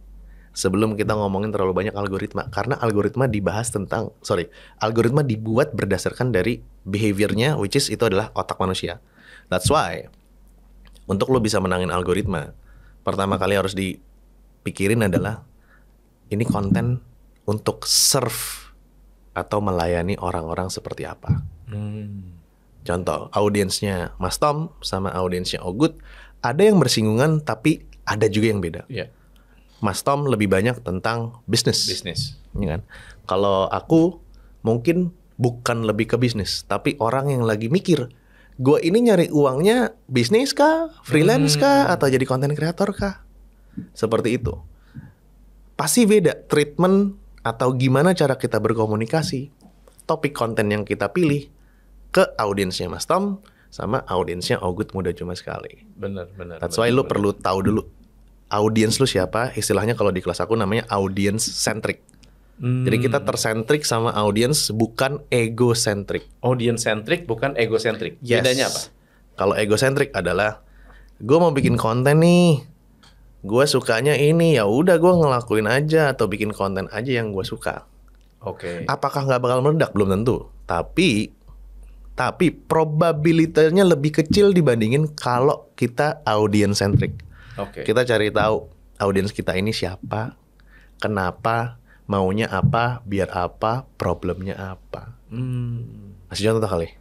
sebelum kita ngomongin terlalu banyak algoritma karena algoritma dibahas tentang sorry algoritma dibuat berdasarkan dari behaviornya which is itu adalah otak manusia that's why untuk lo bisa menangin algoritma pertama kali harus dipikirin adalah ini konten untuk serve atau melayani orang-orang seperti apa hmm. contoh audiensnya Mas Tom sama audiensnya Ogut ada yang bersinggungan tapi ada juga yang beda yeah Mas Tom lebih banyak tentang bisnis. Bisnis. Ya kan? Kalau aku mungkin bukan lebih ke bisnis, tapi orang yang lagi mikir, gue ini nyari uangnya bisnis kah, freelance kah, hmm. atau jadi konten kreator kah? Seperti itu. Pasti beda treatment atau gimana cara kita berkomunikasi, topik konten yang kita pilih ke audiensnya Mas Tom sama audiensnya Ogut Muda Cuma Sekali. Benar, benar. That's why bener. lu perlu tahu dulu audience lu siapa istilahnya kalau di kelas aku namanya audience centric Hmm. Jadi kita hmm. tersentrik sama audience bukan egocentrik. Audience centric bukan egocentrik. Yes. Bedanya apa? Kalau egocentrik adalah gue mau bikin konten nih, gue sukanya ini ya udah gue ngelakuin aja atau bikin konten aja yang gue suka. Oke. Okay. Apakah nggak bakal meledak belum tentu. Tapi tapi probabilitasnya lebih kecil dibandingin kalau kita audience centric. Okay. Kita cari tahu audiens kita ini siapa, kenapa, maunya apa, biar apa, problemnya apa. Hmm. Masih contoh kali.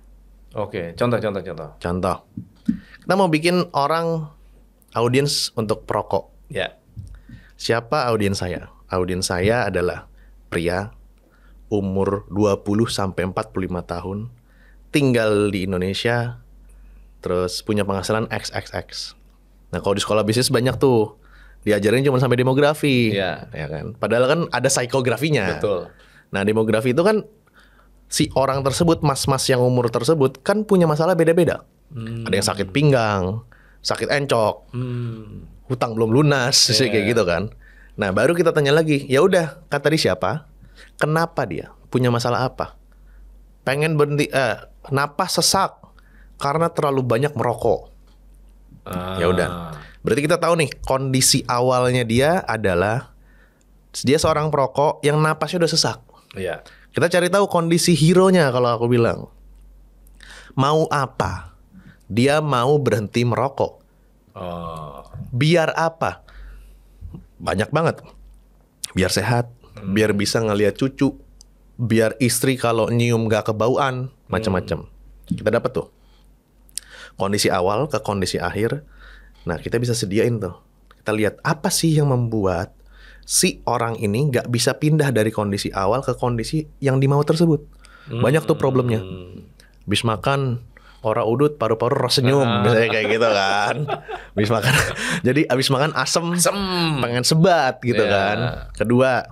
Oke, okay. contoh, contoh, contoh. Contoh. Kita mau bikin orang audiens untuk perokok. Ya. Yeah. Siapa audiens saya? Audiens saya adalah pria umur 20 sampai 45 tahun, tinggal di Indonesia, terus punya penghasilan XXX. Nah kalau di sekolah bisnis banyak tuh diajarin cuma sampai demografi, ya. ya kan. Padahal kan ada psikografinya. Betul. Nah demografi itu kan si orang tersebut, mas-mas yang umur tersebut kan punya masalah beda-beda. Hmm. Ada yang sakit pinggang, sakit encok, hmm. hutang belum lunas, yeah. kayak gitu kan. Nah baru kita tanya lagi, ya udah kata di siapa, kenapa dia punya masalah apa? Pengen berhenti, eh, napas sesak karena terlalu banyak merokok Ah. Ya udah. Berarti kita tahu nih kondisi awalnya dia adalah dia seorang perokok yang napasnya udah sesak. Iya. Kita cari tahu kondisi hero-nya kalau aku bilang. Mau apa? Dia mau berhenti merokok. Oh. Biar apa? Banyak banget. Biar sehat, hmm. biar bisa ngeliat cucu, biar istri kalau nyium gak kebauan, macam-macam. Hmm. Kita dapat tuh kondisi awal ke kondisi akhir. Nah, kita bisa sediain tuh. Kita lihat apa sih yang membuat si orang ini nggak bisa pindah dari kondisi awal ke kondisi yang dimau tersebut. Banyak tuh problemnya. Hmm. Bis makan, ora udut, paru-paru ros senyum, ah. misalnya kayak gitu kan. Abis makan, <laughs> jadi abis makan asem, asem. pengen sebat gitu yeah. kan. Kedua,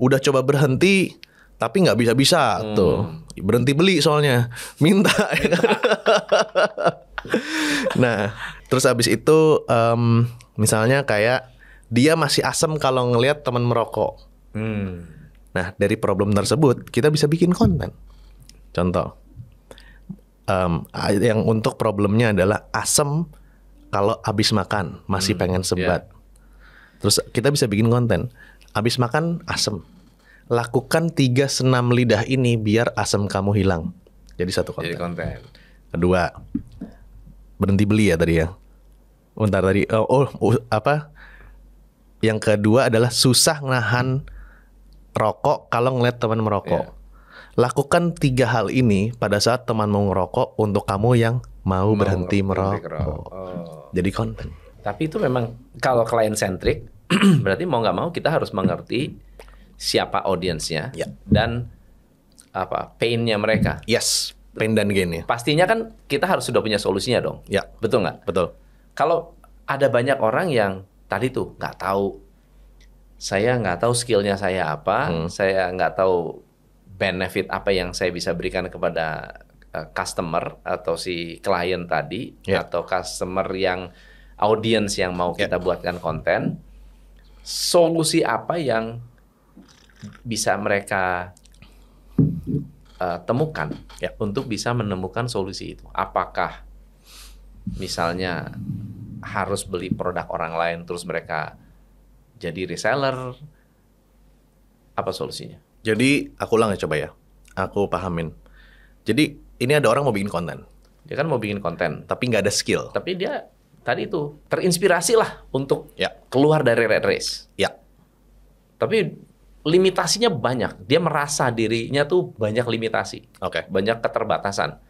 udah coba berhenti, tapi nggak bisa-bisa hmm. tuh. Berhenti beli soalnya, minta. minta. <laughs> nah, terus abis itu um, misalnya kayak dia masih asem kalau ngelihat teman merokok. Hmm. Nah, dari problem tersebut kita bisa bikin konten. Contoh, um, yang untuk problemnya adalah asem kalau abis makan masih hmm, pengen iya. sebat. Yeah. Terus kita bisa bikin konten. Abis makan asem. Lakukan tiga senam lidah ini biar asem kamu hilang. Jadi satu konten. Jadi konten. Kedua, berhenti beli ya tadi ya. Bentar tadi eh, oh, oh, apa? Yang kedua adalah susah nahan rokok kalau ngeliat teman merokok. Yeah. Lakukan tiga hal ini pada saat teman mau ngerokok untuk kamu yang mau, mau berhenti merokok. merokok. Oh. Jadi konten. Tapi itu memang kalau klien centric <clears throat> berarti mau nggak mau kita harus mengerti siapa audiensnya yeah. dan apa painnya mereka. Yes, pain dan gain ya. Pastinya kan kita harus sudah punya solusinya dong. Ya. Betul nggak? Betul. Kalau ada banyak orang yang tadi tuh nggak tahu, saya nggak tahu skillnya saya apa, hmm. saya nggak tahu benefit apa yang saya bisa berikan kepada eh, customer atau si klien tadi ya. atau customer yang audience yang mau ya. kita ya. buatkan konten, solusi apa yang bisa mereka uh, temukan ya untuk bisa menemukan solusi itu. Apakah misalnya harus beli produk orang lain terus mereka jadi reseller apa solusinya? Jadi aku ulang ya coba ya. Aku pahamin. Jadi ini ada orang mau bikin konten. Dia kan mau bikin konten, tapi nggak ada skill. Tapi dia tadi itu terinspirasi lah untuk ya. keluar dari red race. Ya. Tapi limitasinya banyak. Dia merasa dirinya tuh banyak limitasi, okay. banyak keterbatasan.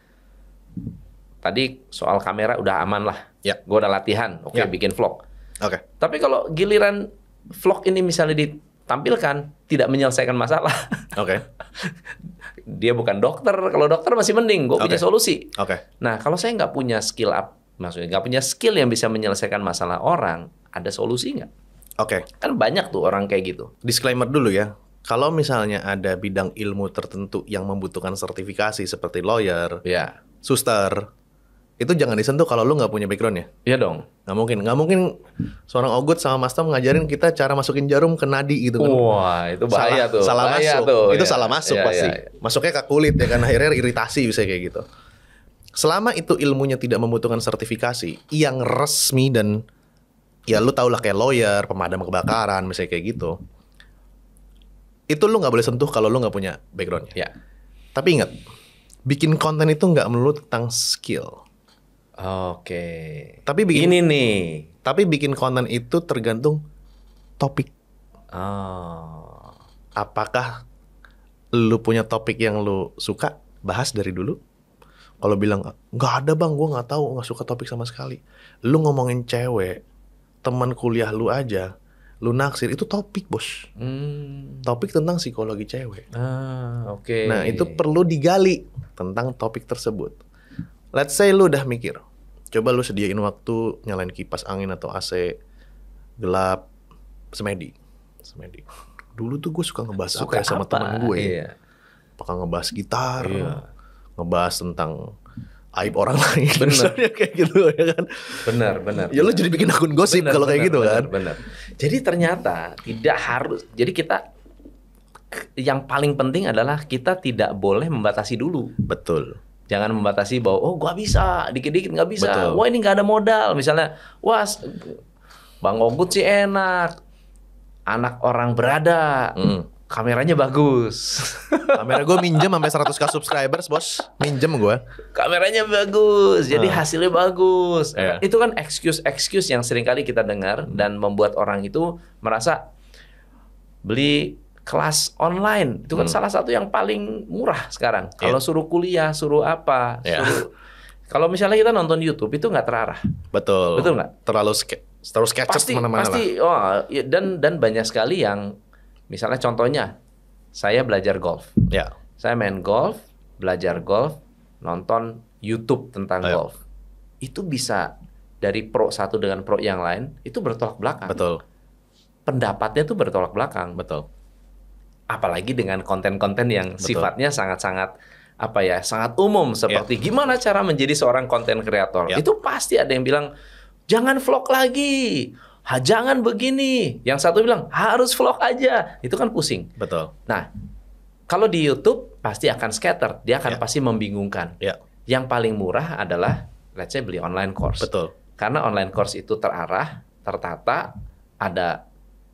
Tadi soal kamera udah aman lah. Yeah. Gue udah latihan, oke okay, ya. yeah. bikin vlog. Oke. Okay. Tapi kalau giliran vlog ini misalnya ditampilkan tidak menyelesaikan masalah. <laughs> Oke. Okay. Dia bukan dokter. Kalau dokter masih mending, gue okay. punya solusi. Oke. Okay. Nah kalau saya nggak punya skill up, maksudnya nggak punya skill yang bisa menyelesaikan masalah orang, ada solusi nggak? Oke. Okay. Kan banyak tuh orang kayak gitu. Disclaimer dulu ya. Kalau misalnya ada bidang ilmu tertentu yang membutuhkan sertifikasi seperti lawyer, ya. suster, itu jangan disentuh kalau lu nggak punya background ya. Iya dong. Nggak mungkin, nggak mungkin seorang Ogut sama Mas Tom ngajarin kita cara masukin jarum ke nadi gitu kan. Wah, itu bahaya salah, tuh. Salah bahaya masuk. Tuh, itu ya. salah masuk ya, pasti. Ya, ya. Masuknya ke kulit ya kan akhirnya iritasi bisa kayak gitu. Selama itu ilmunya tidak membutuhkan sertifikasi yang resmi dan ya lu tau lah kayak lawyer, pemadam kebakaran, misalnya kayak gitu. Itu lu nggak boleh sentuh kalau lu nggak punya background Ya. Tapi ingat, bikin konten itu nggak melulu tentang skill. Oke. Tapi bikin ini nih. Tapi bikin konten itu tergantung topik. Oh. Apakah lu punya topik yang lu suka bahas dari dulu? Kalau bilang nggak ada bang, gue nggak tahu nggak suka topik sama sekali. Lu ngomongin cewek, teman kuliah lu aja lu naksir itu topik bos hmm. topik tentang psikologi cewek ah, oke okay. nah itu perlu digali tentang topik tersebut let's say lu udah mikir coba lu sediain waktu nyalain kipas angin atau AC gelap semedi semedi dulu tuh gue suka ngebahas suka ya sama teman gue iya. apakah ngebahas gitar iya. ngebahas tentang aib orang <laughs> lain bener. misalnya kayak gitu ya kan benar benar ya lo jadi bikin akun gosip kalau kayak gitu bener, kan benar jadi ternyata tidak harus jadi kita yang paling penting adalah kita tidak boleh membatasi dulu betul jangan membatasi bahwa oh gua bisa dikit-dikit nggak bisa betul. wah ini nggak ada modal misalnya wah bang Ogut sih enak anak orang berada Hmm kameranya bagus. <laughs> Kamera gue minjem sampai 100k subscribers, bos. Minjem gue. Kameranya bagus, jadi hmm. hasilnya bagus. Yeah. Itu kan excuse-excuse yang sering kali kita dengar dan membuat orang itu merasa beli kelas online itu kan hmm. salah satu yang paling murah sekarang. Yeah. Kalau suruh kuliah, suruh apa, yeah. suruh kalau misalnya kita nonton YouTube itu nggak terarah. Betul. Betul nggak? Terlalu ske terlalu sketches mana-mana. Pasti, pasti. Oh, ya, dan dan banyak sekali yang Misalnya contohnya, saya belajar golf. Ya. Saya main golf, belajar golf, nonton YouTube tentang Ayo. golf. Itu bisa dari pro satu dengan pro yang lain itu bertolak belakang. Betul. Pendapatnya itu bertolak belakang. Betul. Apalagi dengan konten-konten yang Betul. sifatnya sangat-sangat apa ya, sangat umum seperti yeah. gimana cara menjadi seorang konten kreator. Yeah. Itu pasti ada yang bilang jangan vlog lagi jangan begini. Yang satu bilang harus vlog aja. Itu kan pusing. Betul. Nah, kalau di YouTube pasti akan scatter, dia akan yeah. pasti membingungkan. Yeah. Yang paling murah adalah let's say beli online course. Betul. Karena online course itu terarah, tertata, ada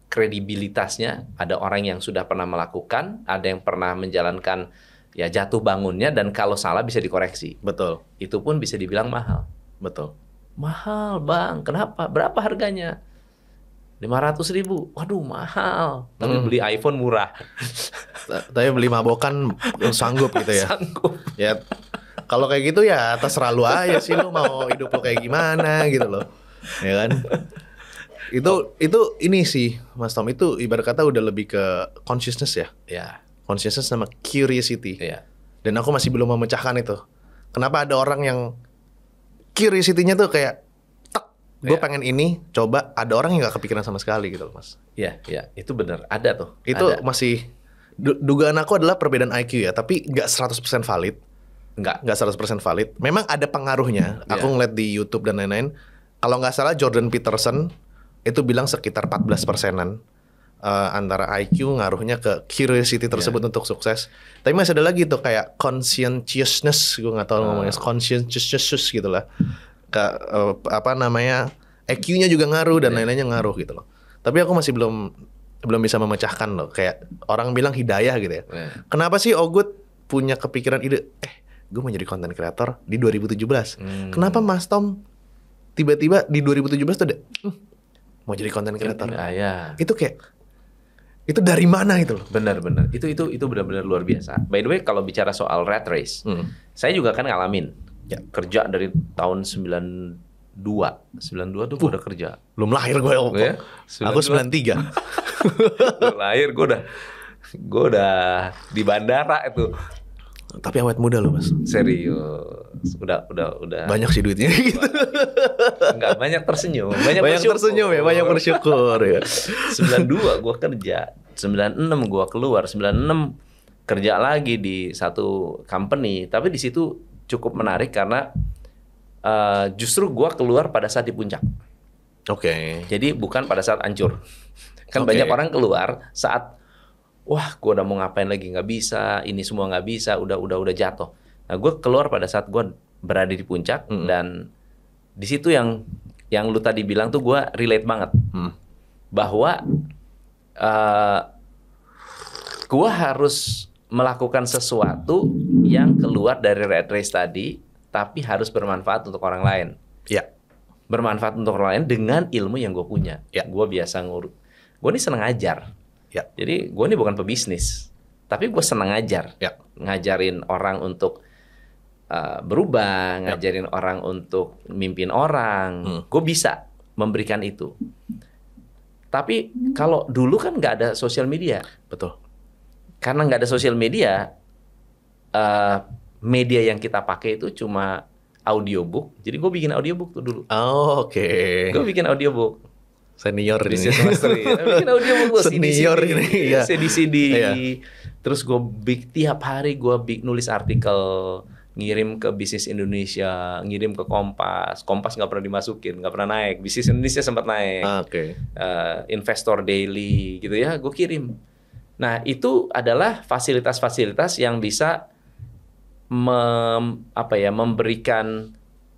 kredibilitasnya, ada orang yang sudah pernah melakukan, ada yang pernah menjalankan ya jatuh bangunnya dan kalau salah bisa dikoreksi. Betul. Itu pun bisa dibilang mahal. Betul. Mahal, Bang. Kenapa? Berapa harganya? lima ratus ribu, waduh mahal. Tapi hmm. beli iPhone murah. Tapi beli mabokan sanggup gitu ya. Sanggup. Ya, kalau kayak gitu ya terserah lu aja sih lu mau hidup lu kayak gimana gitu loh, ya kan? Itu oh. itu ini sih Mas Tom itu ibarat kata udah lebih ke consciousness ya. Ya. Consciousness sama curiosity. Ya. Dan aku masih belum memecahkan itu. Kenapa ada orang yang curiosity-nya tuh kayak gue yeah. pengen ini coba ada orang yang gak kepikiran sama sekali gitu loh mas iya yeah, iya yeah. itu bener ada tuh itu ada. masih dugaan aku adalah perbedaan IQ ya tapi gak 100% valid nggak nggak 100% valid memang ada pengaruhnya iya. aku ngeliat di YouTube dan lain-lain kalau nggak salah Jordan Peterson itu bilang sekitar 14 persenan uh, antara IQ ngaruhnya ke curiosity tersebut yeah. untuk sukses. Tapi masih ada lagi tuh kayak conscientiousness, gue nggak tau uh. Ah. ngomongnya conscientiousness gitu lah ke, uh, apa namanya EQ-nya juga ngaruh dan iya. lain-lainnya ngaruh gitu loh. Tapi aku masih belum belum bisa memecahkan loh kayak orang bilang hidayah gitu ya. Yeah. Kenapa sih Ogut punya kepikiran ide eh gue mau jadi konten kreator di 2017. Hmm. Kenapa Mas Tom tiba-tiba di 2017 tuh deh hmm, mau jadi konten kreator? Iya, ya, ya. Itu kayak itu dari mana itu loh? Benar benar. Itu itu itu benar-benar luar biasa. By the way kalau bicara soal rat race, hmm. saya juga kan ngalamin ya. kerja dari tahun 92. 92 tuh gue udah kerja. Belum lahir gue. Om. Ya? Aku 93. belum <laughs> lahir gue udah gue udah di bandara itu. Tapi awet muda loh, Mas. Serius. Udah udah udah. Banyak sih duitnya gitu. Enggak banyak tersenyum, banyak, banyak bersyukur. tersenyum ya, banyak bersyukur ya. 92 gue kerja, 96 gue keluar, 96 kerja lagi di satu company, tapi di situ cukup menarik karena uh, justru gue keluar pada saat di puncak. Oke. Okay. Jadi bukan pada saat hancur. Kan okay. banyak orang keluar saat wah gue udah mau ngapain lagi nggak bisa, ini semua nggak bisa, udah udah udah jatuh. Nah gue keluar pada saat gue berada di puncak mm. dan di situ yang yang lu tadi bilang tuh gue relate banget hmm. bahwa uh, eh, gue harus melakukan sesuatu yang keluar dari red race tadi, tapi harus bermanfaat untuk orang lain. Ya. Bermanfaat untuk orang lain dengan ilmu yang gue punya. Ya. Gue biasa ngurut. Gue ini seneng ajar. Ya. Jadi gue ini bukan pebisnis, tapi gue seneng ajar. Ya. Ngajarin orang untuk uh, berubah, ya. ngajarin ya. orang untuk mimpin orang. Hmm. Gue bisa memberikan itu. Tapi kalau dulu kan nggak ada sosial media. Betul karena nggak ada sosial media, uh, media yang kita pakai itu cuma audiobook. Jadi gue bikin audiobook tuh dulu. Oh, oke. Okay. Gue bikin audiobook. Senior ini. bikin audiobook gue. Senior CD, ini. Ya. CD-CD. Ya. Terus gue big tiap hari gue big nulis artikel ngirim ke bisnis Indonesia, ngirim ke Kompas, Kompas nggak pernah dimasukin, nggak pernah naik, bisnis Indonesia sempat naik, ah, Oke. okay. uh, eh, investor daily gitu ya, gue kirim Nah, itu adalah fasilitas-fasilitas yang bisa mem, apa ya, memberikan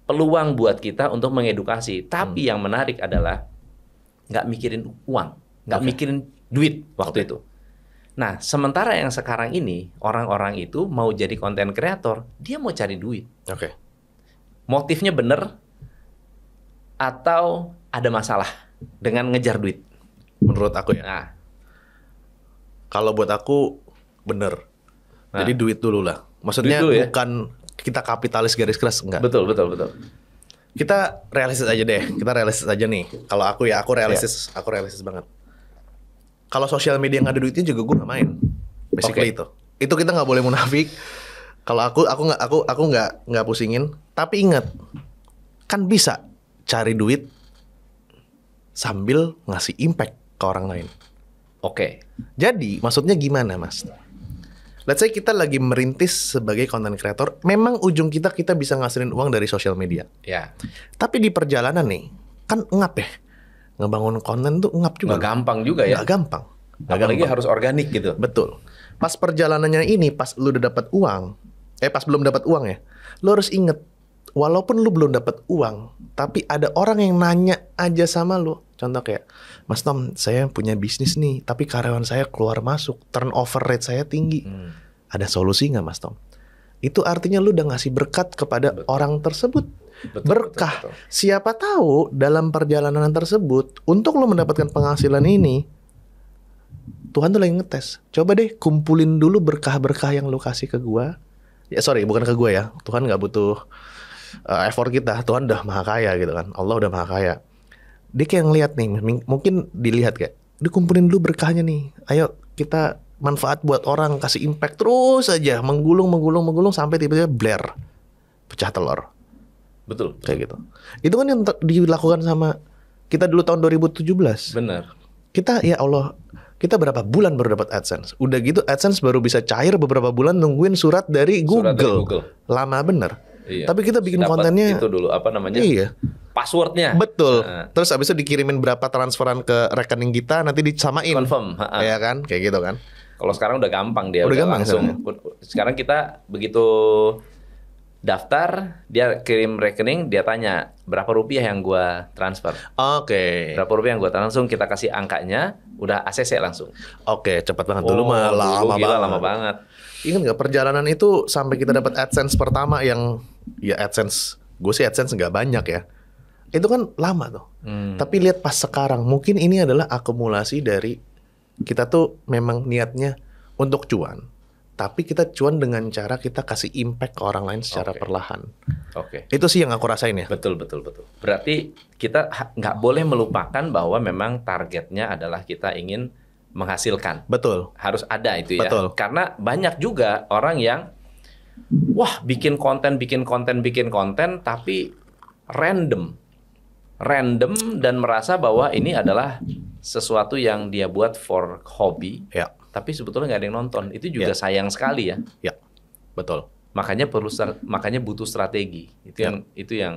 peluang buat kita untuk mengedukasi. Tapi hmm. yang menarik adalah nggak mikirin uang, nggak okay. mikirin duit waktu okay. itu. Nah, sementara yang sekarang ini orang-orang itu mau jadi konten kreator, dia mau cari duit. Oke. Okay. Motifnya benar atau ada masalah dengan ngejar duit? Menurut aku ya. Nah, kalau buat aku bener. Nah, Jadi duit dulu lah. Maksudnya dulu, ya? bukan kita kapitalis garis keras enggak. Betul, betul, betul. Kita realistis aja deh. Kita realistis aja nih. Kalau aku ya aku realistis, yeah. aku realistis banget. Kalau sosial media nggak ada duitnya juga gue nggak main. Basically okay. itu. Itu kita nggak boleh munafik. Kalau aku aku nggak aku aku nggak nggak pusingin. Tapi ingat, kan bisa cari duit sambil ngasih impact ke orang lain. Oke. Okay. Jadi maksudnya gimana, Mas? Let's say kita lagi merintis sebagai content creator, memang ujung kita kita bisa ngasilin uang dari sosial media. Ya. Tapi di perjalanan nih, kan ngap ya. Ngebangun konten tuh ngap juga. Gak gampang juga ya. Gak gampang. Gak Apalagi harus organik gitu. Betul. Pas perjalanannya ini, pas lu udah dapat uang, eh pas belum dapat uang ya, lu harus inget, walaupun lu belum dapat uang, tapi ada orang yang nanya aja sama lu, Contoh kayak, Mas Tom, saya punya bisnis nih, tapi karyawan saya keluar masuk, turnover rate saya tinggi. Hmm. Ada solusi nggak Mas Tom? Itu artinya lu udah ngasih berkat kepada betul. orang tersebut. Betul, Berkah. Betul, betul. Siapa tahu dalam perjalanan tersebut, untuk lu mendapatkan penghasilan ini, Tuhan tuh lagi ngetes. Coba deh kumpulin dulu berkah-berkah yang lu kasih ke gua. Ya sorry, bukan ke gua ya. Tuhan nggak butuh eh, effort kita. Tuhan udah maha kaya gitu kan. Allah udah maha kaya dia kayak ngeliat nih mungkin dilihat kayak kumpulin dulu berkahnya nih ayo kita manfaat buat orang kasih impact terus aja menggulung menggulung menggulung sampai tiba-tiba bler pecah telur betul kayak gitu itu kan yang dilakukan sama kita dulu tahun 2017 benar kita ya Allah kita berapa bulan baru dapat AdSense? Udah gitu AdSense baru bisa cair beberapa bulan nungguin surat dari Google. Surat dari Google. Lama bener. Iya. Tapi kita bikin Dapat kontennya itu dulu apa namanya? Iya passwordnya. Betul. Uh. Terus abis itu dikirimin berapa transferan ke rekening kita, nanti disamain. Confirm. Uh. Ya kan, kayak gitu kan. Kalau sekarang udah gampang dia. Udah, udah gampang langsung. Sekarang. sekarang kita begitu daftar, dia kirim rekening, dia tanya berapa rupiah yang gua transfer. Oke. Okay. Berapa rupiah yang gua transfer, langsung kita kasih angkanya, udah ACC langsung. Oke, okay, cepat banget. Dulu oh, mah lama banget. Lama banget. Ingat nggak perjalanan itu sampai kita dapat AdSense pertama yang ya AdSense, gue sih AdSense nggak banyak ya itu kan lama tuh. Hmm. Tapi lihat pas sekarang, mungkin ini adalah akumulasi dari kita tuh memang niatnya untuk cuan, tapi kita cuan dengan cara kita kasih impact ke orang lain secara okay. perlahan. Oke. Okay. Itu sih yang aku rasain ya. Betul betul betul. Berarti kita nggak boleh melupakan bahwa memang targetnya adalah kita ingin menghasilkan. Betul. Harus ada itu ya. Betul. Karena banyak juga orang yang wah bikin konten bikin konten bikin konten tapi random random dan merasa bahwa ini adalah sesuatu yang dia buat for hobi. Ya. Tapi sebetulnya nggak ada yang nonton. Itu juga ya. sayang sekali ya. Ya, betul. Makanya perlu makanya butuh strategi. Itu ya. yang itu yang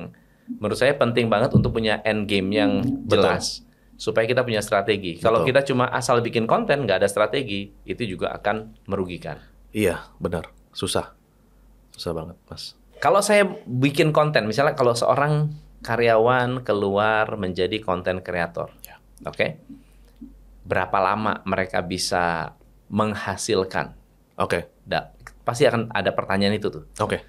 menurut saya penting banget untuk punya end game yang jelas. Betul supaya kita punya strategi. Betul. Kalau kita cuma asal bikin konten nggak ada strategi, itu juga akan merugikan. Iya, benar. Susah. Susah banget, Mas. Kalau saya bikin konten, misalnya kalau seorang karyawan keluar menjadi konten kreator, ya. oke? Okay? Berapa lama mereka bisa menghasilkan? Oke. Okay. pasti akan ada pertanyaan itu tuh. Oke. Okay.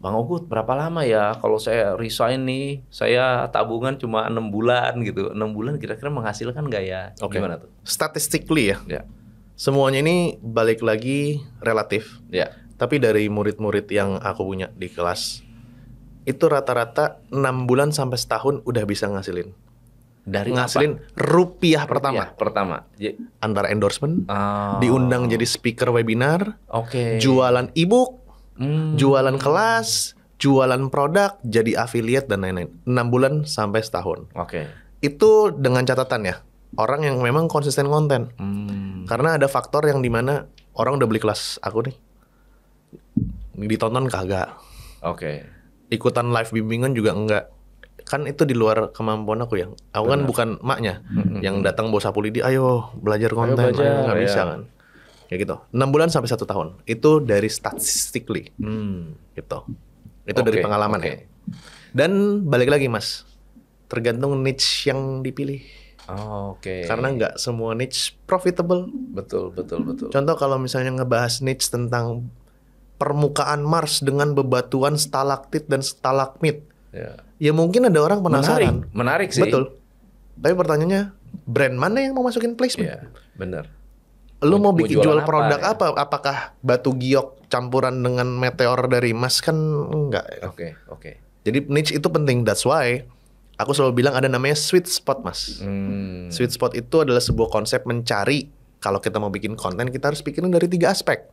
Bang Ogut, berapa lama ya kalau saya resign nih, saya tabungan cuma enam bulan gitu. enam bulan kira-kira menghasilkan nggak ya? Okay. Gimana tuh? Statistically ya. ya. Semuanya ini balik lagi relatif. Ya. Tapi dari murid-murid yang aku punya di kelas itu rata-rata enam bulan sampai setahun udah bisa ngasilin. Dari ngasilin apa? rupiah pertama. Pertama. pertama. Antara endorsement, oh. diundang jadi speaker webinar, okay. jualan ebook, hmm. jualan kelas, jualan produk, jadi affiliate dan lain-lain. Enam bulan sampai setahun. Oke. Okay. Itu dengan catatan ya. Orang yang memang konsisten konten. Hmm. Karena ada faktor yang dimana orang udah beli kelas aku nih. Ditonton kagak. Oke. Okay ikutan live bimbingan juga enggak kan itu di luar kemampuan aku ya aku kan Benar. kan bukan maknya yang datang bawa sapu lidi ayo belajar konten ayo belajar, nggak ya. bisa kan kayak gitu enam bulan sampai satu tahun itu dari statistically hmm. gitu itu okay. dari pengalaman okay. ya dan balik lagi mas tergantung niche yang dipilih Oh, Oke. Okay. Karena nggak semua niche profitable. Betul, betul, betul. Contoh kalau misalnya ngebahas niche tentang permukaan Mars dengan bebatuan stalaktit dan stalagmit. Ya. ya mungkin ada orang penasaran. Menarik, menarik sih. Betul. Tapi pertanyaannya, brand mana yang mau masukin placement? Ya, benar. Lu mau, bikin jual apa, produk ya? apa? Apakah batu giok campuran dengan meteor dari Mars kan enggak? Oke, okay, oke. Okay. Jadi niche itu penting. That's why aku selalu bilang ada namanya sweet spot, Mas. Hmm. Sweet spot itu adalah sebuah konsep mencari kalau kita mau bikin konten kita harus pikirin dari tiga aspek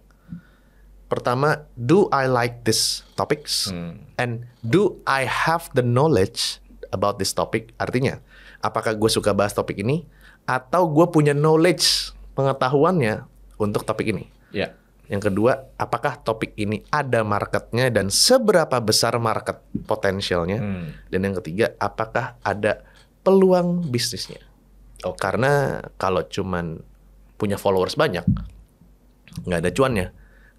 Pertama, do I like this topics? Hmm. And do I have the knowledge about this topic? Artinya, apakah gue suka bahas topik ini? Atau gue punya knowledge pengetahuannya untuk topik ini? Yeah. Yang kedua, apakah topik ini ada marketnya dan seberapa besar market potensialnya? Hmm. Dan yang ketiga, apakah ada peluang bisnisnya? Oh, karena kalau cuman punya followers banyak, nggak ada cuannya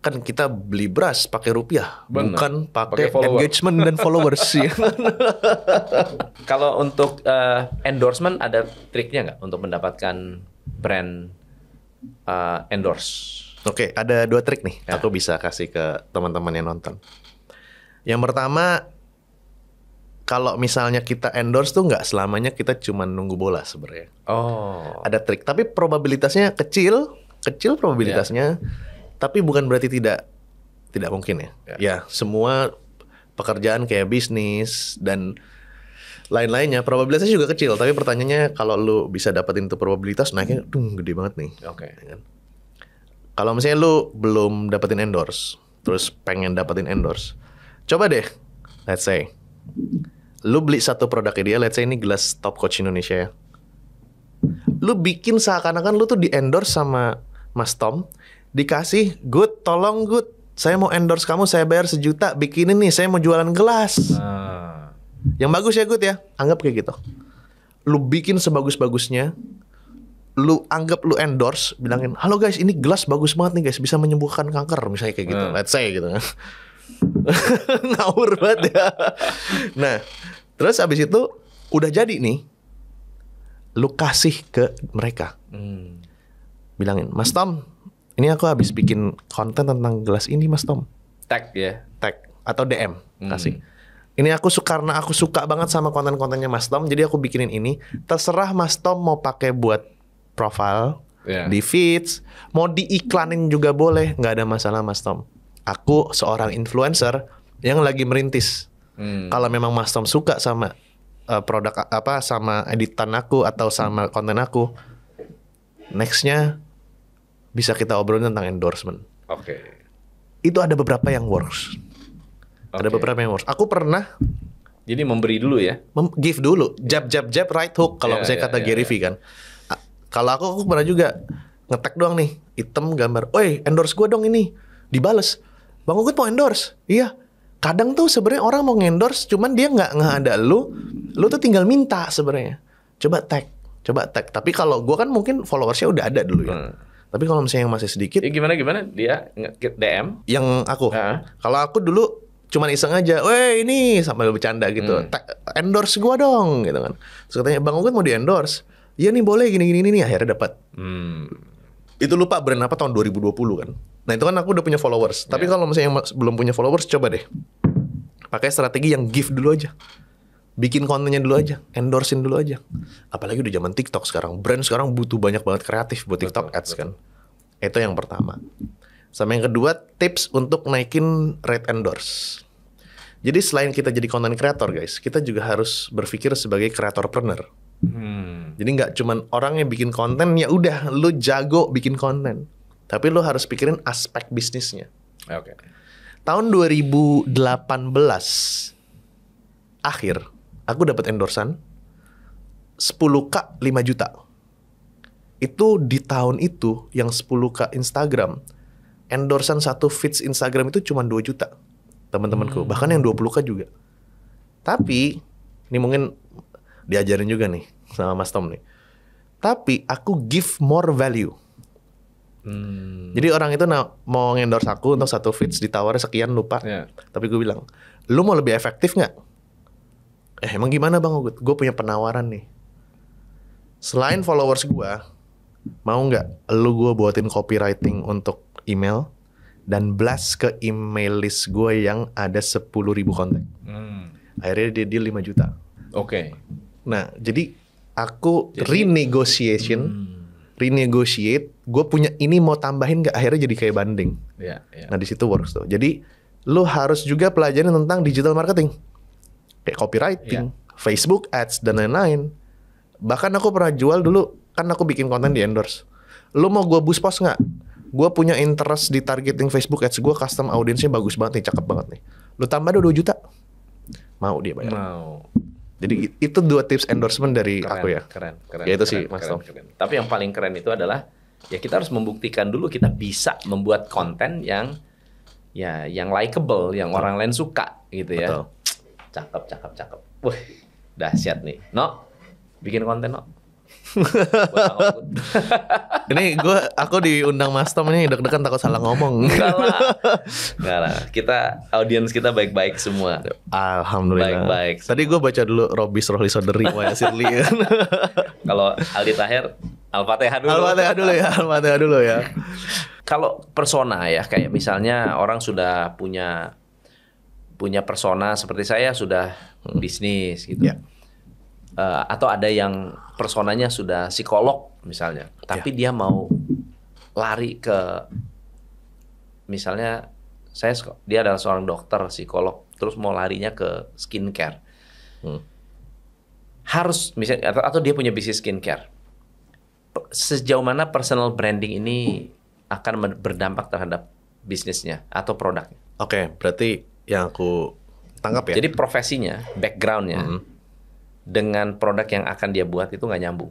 kan kita beli beras pakai rupiah Bener. bukan pakai engagement dan followers ya. <laughs> Kalau untuk uh, endorsement ada triknya nggak untuk mendapatkan brand uh, endorse? Oke, okay, ada dua trik nih. Ya. Aku bisa kasih ke teman-teman yang nonton. Yang pertama, kalau misalnya kita endorse tuh nggak selamanya kita cuma nunggu bola sebenarnya. Oh. Ada trik, tapi probabilitasnya kecil, kecil probabilitasnya. Ya. Tapi bukan berarti tidak tidak mungkin ya. Ya, ya semua pekerjaan kayak bisnis dan lain-lainnya probabilitasnya juga kecil tapi pertanyaannya kalau lu bisa dapetin itu probabilitas naiknya dung gede banget nih oke okay. Ya kalau misalnya lu belum dapetin endorse terus pengen dapetin endorse coba deh let's say lu beli satu produk dia let's say ini gelas top coach Indonesia ya lu bikin seakan-akan lu tuh di endorse sama Mas Tom dikasih good tolong good saya mau endorse kamu saya bayar sejuta bikinin nih saya mau jualan gelas uh. yang bagus ya good ya anggap kayak gitu lu bikin sebagus-bagusnya lu anggap lu endorse bilangin halo guys ini gelas bagus banget nih guys bisa menyembuhkan kanker misalnya kayak gitu uh. let's say gitu <laughs> ngawur banget ya nah terus abis itu udah jadi nih lu kasih ke mereka hmm. bilangin mas Tom ini aku habis bikin konten tentang gelas ini Mas Tom. Tag ya. Yeah. Tag atau DM hmm. kasih. Ini aku suka karena aku suka banget sama konten-kontennya Mas Tom, jadi aku bikinin ini. Terserah Mas Tom mau pakai buat profile, yeah. di feeds, mau diiklanin juga boleh, nggak ada masalah Mas Tom. Aku seorang influencer yang lagi merintis. Hmm. Kalau memang Mas Tom suka sama uh, produk apa sama editan aku atau sama konten aku, nextnya bisa kita obrolin tentang endorsement. Oke. Okay. Itu ada beberapa yang works. Okay. Ada beberapa yang works. Aku pernah jadi memberi dulu ya. Mem give dulu. Jab jab jab right hook kalau yeah, misalnya yeah, kata yeah, Gary ya. Vee yeah. kan. Kalau aku aku pernah juga ngetek doang nih, item gambar. "Oi, endorse gue dong ini." Dibales. "Bang Ugut mau endorse?" "Iya." Kadang tuh sebenarnya orang mau endorse cuman dia nggak nggak ada lu. Lu tuh tinggal minta sebenarnya. Coba tag, coba tag. Tapi kalau gue kan mungkin followersnya udah ada dulu ya. Hmm tapi kalau misalnya yang masih sedikit, ya gimana gimana dia DM? Yang aku, uh. kalau aku dulu cuman iseng aja, weh ini sambil bercanda gitu, hmm. endorse gua dong gitu kan. Terus katanya Bang Ugut mau di endorse, iya nih boleh gini gini nih akhirnya dapat. Hmm. Itu lupa brand apa tahun 2020 kan. Nah itu kan aku udah punya followers. Yeah. Tapi ya. kalau misalnya yang belum punya followers coba deh pakai strategi yang gift dulu aja bikin kontennya dulu aja, endorsein dulu aja. Apalagi udah zaman TikTok sekarang, brand sekarang butuh banyak banget kreatif buat TikTok betul, ads betul. kan. Itu yang pertama. Sama yang kedua, tips untuk naikin rate endorse. Jadi selain kita jadi konten kreator guys, kita juga harus berpikir sebagai kreatorpreneur. Hmm. Jadi nggak cuman orang yang bikin konten ya udah lu jago bikin konten, tapi lu harus pikirin aspek bisnisnya. Oke. Okay. Tahun 2018 akhir aku dapat endorsan 10k 5 juta. Itu di tahun itu yang 10k Instagram, endorsan satu feeds Instagram itu cuma 2 juta teman-temanku, hmm. bahkan yang 20k juga. Tapi ini mungkin diajarin juga nih sama Mas Tom nih. Tapi aku give more value. Hmm. Jadi orang itu mau endorse aku untuk satu feeds ditawarin sekian lupa. Yeah. Tapi gue bilang, lu mau lebih efektif nggak? eh emang gimana bang Ugut? Gue punya penawaran nih. Selain followers gue, mau nggak lu gue buatin copywriting untuk email dan blast ke email list gue yang ada sepuluh ribu kontak. Hmm. Akhirnya dia deal 5 juta. Oke. Okay. Nah, jadi aku jadi, renegotiation, hmm. renegotiate, gue punya ini mau tambahin nggak akhirnya jadi kayak banding. Yeah, yeah. Nah, di situ works tuh. Jadi lu harus juga pelajarin tentang digital marketing kayak copywriting, yeah. Facebook ads dan lain-lain. Bahkan aku pernah jual dulu kan aku bikin konten di endorse. Lu mau gue boost post nggak? Gue punya interest di targeting Facebook ads gue custom audiensnya bagus banget nih, cakep banget nih. Lu tambah dua juta. Mau dia bayar. Mau. Jadi itu dua tips endorsement dari keren, aku ya. Keren, keren. Ya itu sih Mas Tom. Tapi yang paling keren itu adalah ya kita harus membuktikan dulu kita bisa membuat konten yang ya yang likeable, yang orang lain suka gitu ya. Betul cakep cakep cakep wah dahsyat nih no bikin konten no <laughs> ini gue aku diundang Mas Tom ini deg-degan takut salah ngomong. Enggak lah. <laughs> gak lah. Kita audiens kita baik-baik semua. Alhamdulillah. Baik-baik. Tadi gue baca dulu Robis Rohli Soderi Waya <laughs> Kalau Aldi Tahir Al-Fatihah dulu. al dulu ya, al dulu ya. Kalau persona ya kayak misalnya orang sudah punya punya persona seperti saya sudah hmm. bisnis gitu. Yeah. Ya. Uh, atau ada yang personanya sudah psikolog misalnya, ya. tapi yeah. dia mau lari ke misalnya saya dia adalah seorang dokter psikolog terus mau larinya ke skincare hmm. harus misalnya atau, atau dia punya bisnis skincare sejauh mana personal branding ini akan berdampak terhadap bisnisnya atau produknya oke okay, berarti yang aku tangkap ya. Jadi profesinya, backgroundnya mm -hmm. dengan produk yang akan dia buat itu nggak nyambung.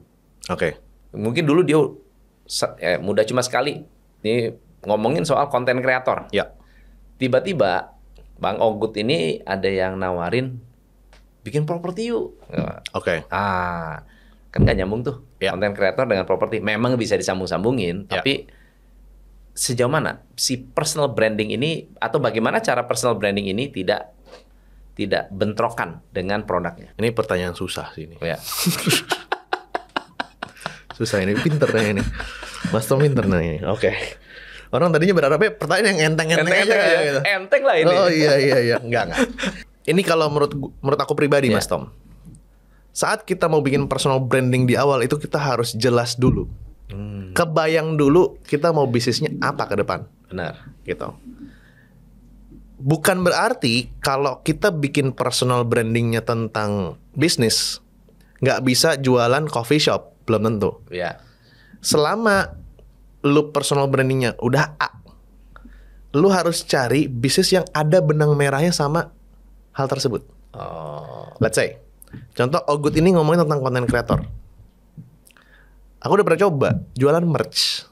Oke. Okay. Mungkin dulu dia eh, mudah cuma sekali. Ini ngomongin soal konten kreator. Ya. Tiba-tiba Bang Ogut ini ada yang nawarin bikin properti yuk. Oke. Okay. Ah, kan nggak nyambung tuh. Ya. Konten kreator dengan properti memang bisa disambung-sambungin, ya. tapi sejauh mana si personal branding ini atau bagaimana cara personal branding ini tidak tidak bentrokan dengan produknya? Ini pertanyaan susah sih ini. Ya. <laughs> susah ini, pinternya ini. Mas Tom pinter ini. Oke. Okay. Orang tadinya berharapnya pertanyaan yang enteng-enteng enteng aja, ya. gitu. Enteng lah ini. Oh iya iya iya, enggak enggak. <laughs> Ini kalau menurut menurut aku pribadi ya. Mas iya. Tom. Saat kita mau bikin personal branding di awal itu kita harus jelas dulu Hmm. Kebayang dulu kita mau bisnisnya apa ke depan. Benar. Gitu. Bukan berarti kalau kita bikin personal brandingnya tentang bisnis, nggak bisa jualan coffee shop, belum tentu. Ya. Selama lu personal brandingnya udah A, lu harus cari bisnis yang ada benang merahnya sama hal tersebut. Oh. Let's say, contoh Ogut ini ngomongin tentang konten kreator Aku udah pernah coba jualan merch.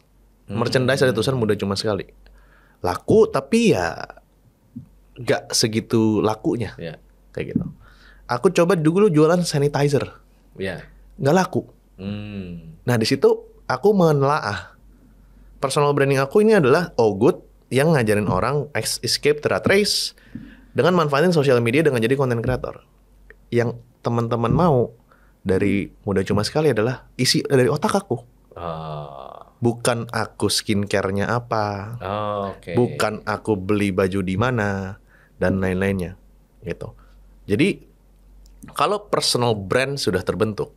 Merchandise ada tulisan muda cuma sekali. Laku tapi ya gak segitu lakunya. Yeah. Kayak gitu. Aku coba dulu jualan sanitizer. Iya. Yeah. Nggak laku. Hmm. Nah, di situ aku menelaah personal branding aku ini adalah oh good yang ngajarin orang escape the rat race dengan manfaatin sosial media dengan jadi konten kreator yang teman-teman mau dari muda cuma sekali adalah isi dari otak aku. Uh. Bukan aku skincare-nya apa. Oh, ah, okay. Bukan aku beli baju di mana dan lain-lainnya gitu. Jadi kalau personal brand sudah terbentuk,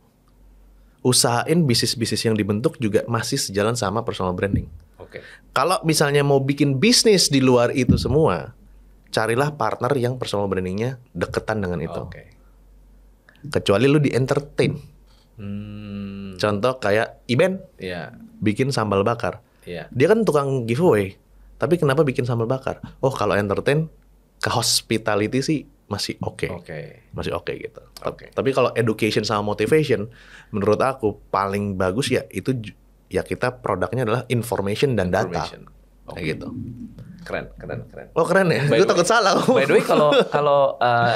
usahain bisnis-bisnis yang dibentuk juga masih sejalan sama personal branding. Okay. Kalau misalnya mau bikin bisnis di luar itu semua, carilah partner yang personal brandingnya deketan dengan itu. Okay kecuali lu di entertain hmm. contoh kayak event, yeah. bikin sambal bakar yeah. dia kan tukang giveaway tapi kenapa bikin sambal bakar oh kalau entertain ke hospitality sih masih oke okay. okay. masih oke okay gitu okay. tapi kalau education sama motivation menurut aku paling bagus ya itu ya kita produknya adalah information dan information. data okay. kayak gitu keren keren keren oh keren ya gue takut salah by the way kalau <laughs> kalau uh,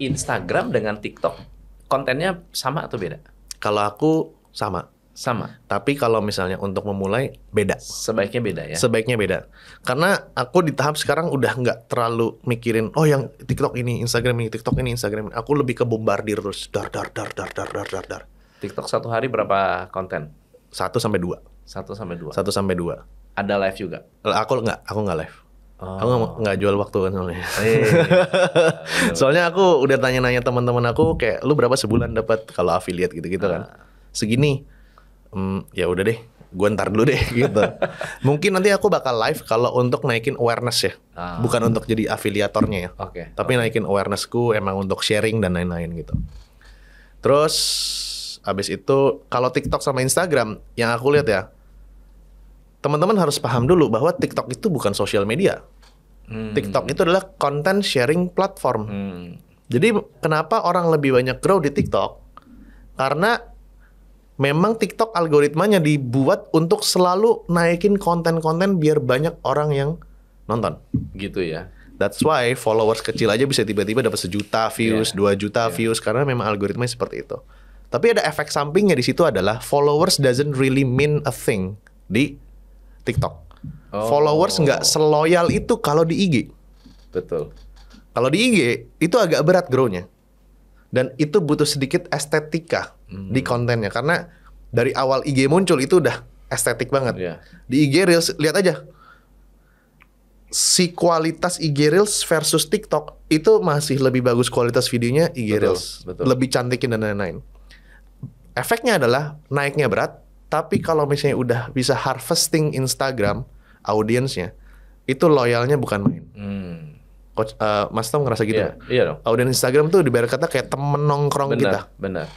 Instagram dengan TikTok kontennya sama atau beda? Kalau aku sama. Sama. Tapi kalau misalnya untuk memulai beda. Sebaiknya beda ya. Sebaiknya beda. Karena aku di tahap sekarang udah nggak terlalu mikirin oh yang TikTok ini, Instagram ini, TikTok ini, Instagram ini. Aku lebih ke bombardir terus dar dar dar dar dar dar dar dar. TikTok satu hari berapa konten? Satu sampai dua. Satu sampai dua. Satu sampai dua. Ada live juga? Aku nggak, aku nggak live. Oh. Aku nggak jual waktu kan soalnya. Oh, iya. iya, iya. <laughs> soalnya aku udah tanya-nanya teman-teman aku kayak lu berapa sebulan dapat kalau affiliate gitu-gitu kan. Ah. Segini. Hmm, ya udah deh, gue ntar dulu deh <laughs> gitu. Mungkin nanti aku bakal live kalau untuk naikin awareness ya. Ah. Bukan untuk jadi afiliatornya ya. Oke. Okay. Tapi okay. naikin awarenessku emang untuk sharing dan lain-lain gitu. Terus abis itu kalau TikTok sama Instagram yang aku lihat ya, teman-teman harus paham dulu bahwa TikTok itu bukan sosial media. Hmm. TikTok itu adalah konten sharing platform. Hmm. Jadi kenapa orang lebih banyak grow di TikTok? Karena memang TikTok algoritmanya dibuat untuk selalu naikin konten-konten biar banyak orang yang nonton. Gitu ya. That's why followers kecil aja bisa tiba-tiba dapat sejuta views, iya. dua juta yeah. views karena memang algoritmanya seperti itu. Tapi ada efek sampingnya di situ adalah followers doesn't really mean a thing di TikTok. Oh. Followers nggak seloyal itu kalau di IG. Betul. Kalau di IG itu agak berat grownya dan itu butuh sedikit estetika hmm. di kontennya karena dari awal IG muncul itu udah estetik banget. Yeah. Di IG Reels lihat aja si kualitas IG Reels versus TikTok itu masih lebih bagus kualitas videonya IG betul, Reels, betul. lebih cantikin dan lain-lain. Efeknya adalah naiknya berat, tapi kalau misalnya udah bisa harvesting Instagram, audiensnya itu loyalnya bukan main. Hmm. Coach, uh, Mas Tom ngerasa gitu yeah, ya? Iya dong. Audien Instagram tuh dibayar kata kayak temen nongkrong bener, kita. Bener,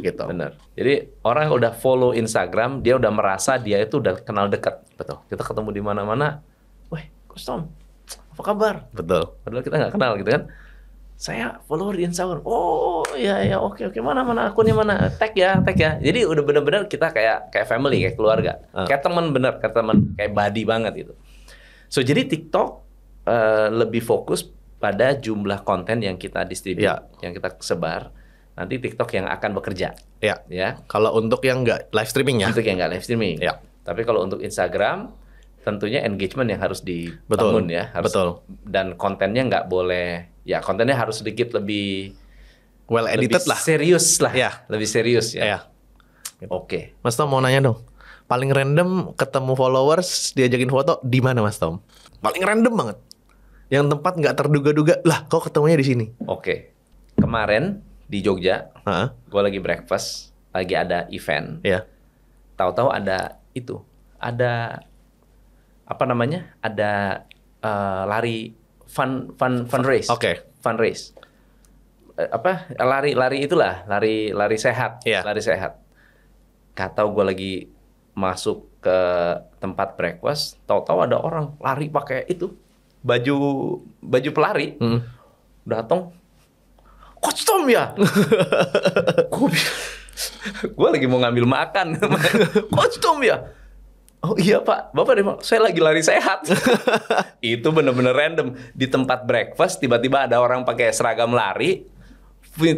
gitu. Bener. Jadi orang yang udah follow Instagram, dia udah merasa dia itu udah kenal dekat. Betul. Kita ketemu di mana-mana, wah, Coach Tom, apa kabar? Betul. Padahal kita nggak kenal gitu kan saya follower di Instagram. Oh ya ya oke okay, oke okay. mana mana akunnya mana tag ya tag ya. Jadi udah bener-bener kita kayak kayak family kayak keluarga, hmm. kayak teman bener kayak teman kayak body banget itu. So jadi TikTok uh, lebih fokus pada jumlah konten yang kita distribusi, ya. yang kita sebar. Nanti TikTok yang akan bekerja. Ya. Ya. Kalau untuk yang nggak live streaming ya. Untuk yang nggak live streaming. Ya. Tapi kalau untuk Instagram tentunya engagement yang harus dibangun Betul. ya. Harus, Betul. Dan kontennya nggak boleh ya kontennya harus sedikit lebih well edited lah. Serius lah. Ya. Lebih serius ya. yeah. Oke. Okay. Mas Tom mau nanya dong. Paling random ketemu followers diajakin foto di mana Mas Tom? Paling random banget. Yang tempat nggak terduga-duga. Lah, kok ketemunya di sini? Oke. Okay. Kemarin di Jogja, huh? gue lagi breakfast, lagi ada event. Ya. Yeah. Tahu-tahu ada itu, ada apa namanya? Ada uh, lari fun fun fundraise. Oke. Okay. Fundraise. Eh, apa lari-lari itulah, lari lari sehat, yeah. lari sehat. Kata gue lagi masuk ke tempat breakfast, tahu-tahu ada orang lari pakai itu baju baju pelari. Hmm. Datang Coach Tom ya? <laughs> gue lagi mau ngambil makan. <laughs> Coach ya? Oh iya pak, bapak deh saya lagi lari sehat. <laughs> itu bener-bener random di tempat breakfast tiba-tiba ada orang pakai seragam lari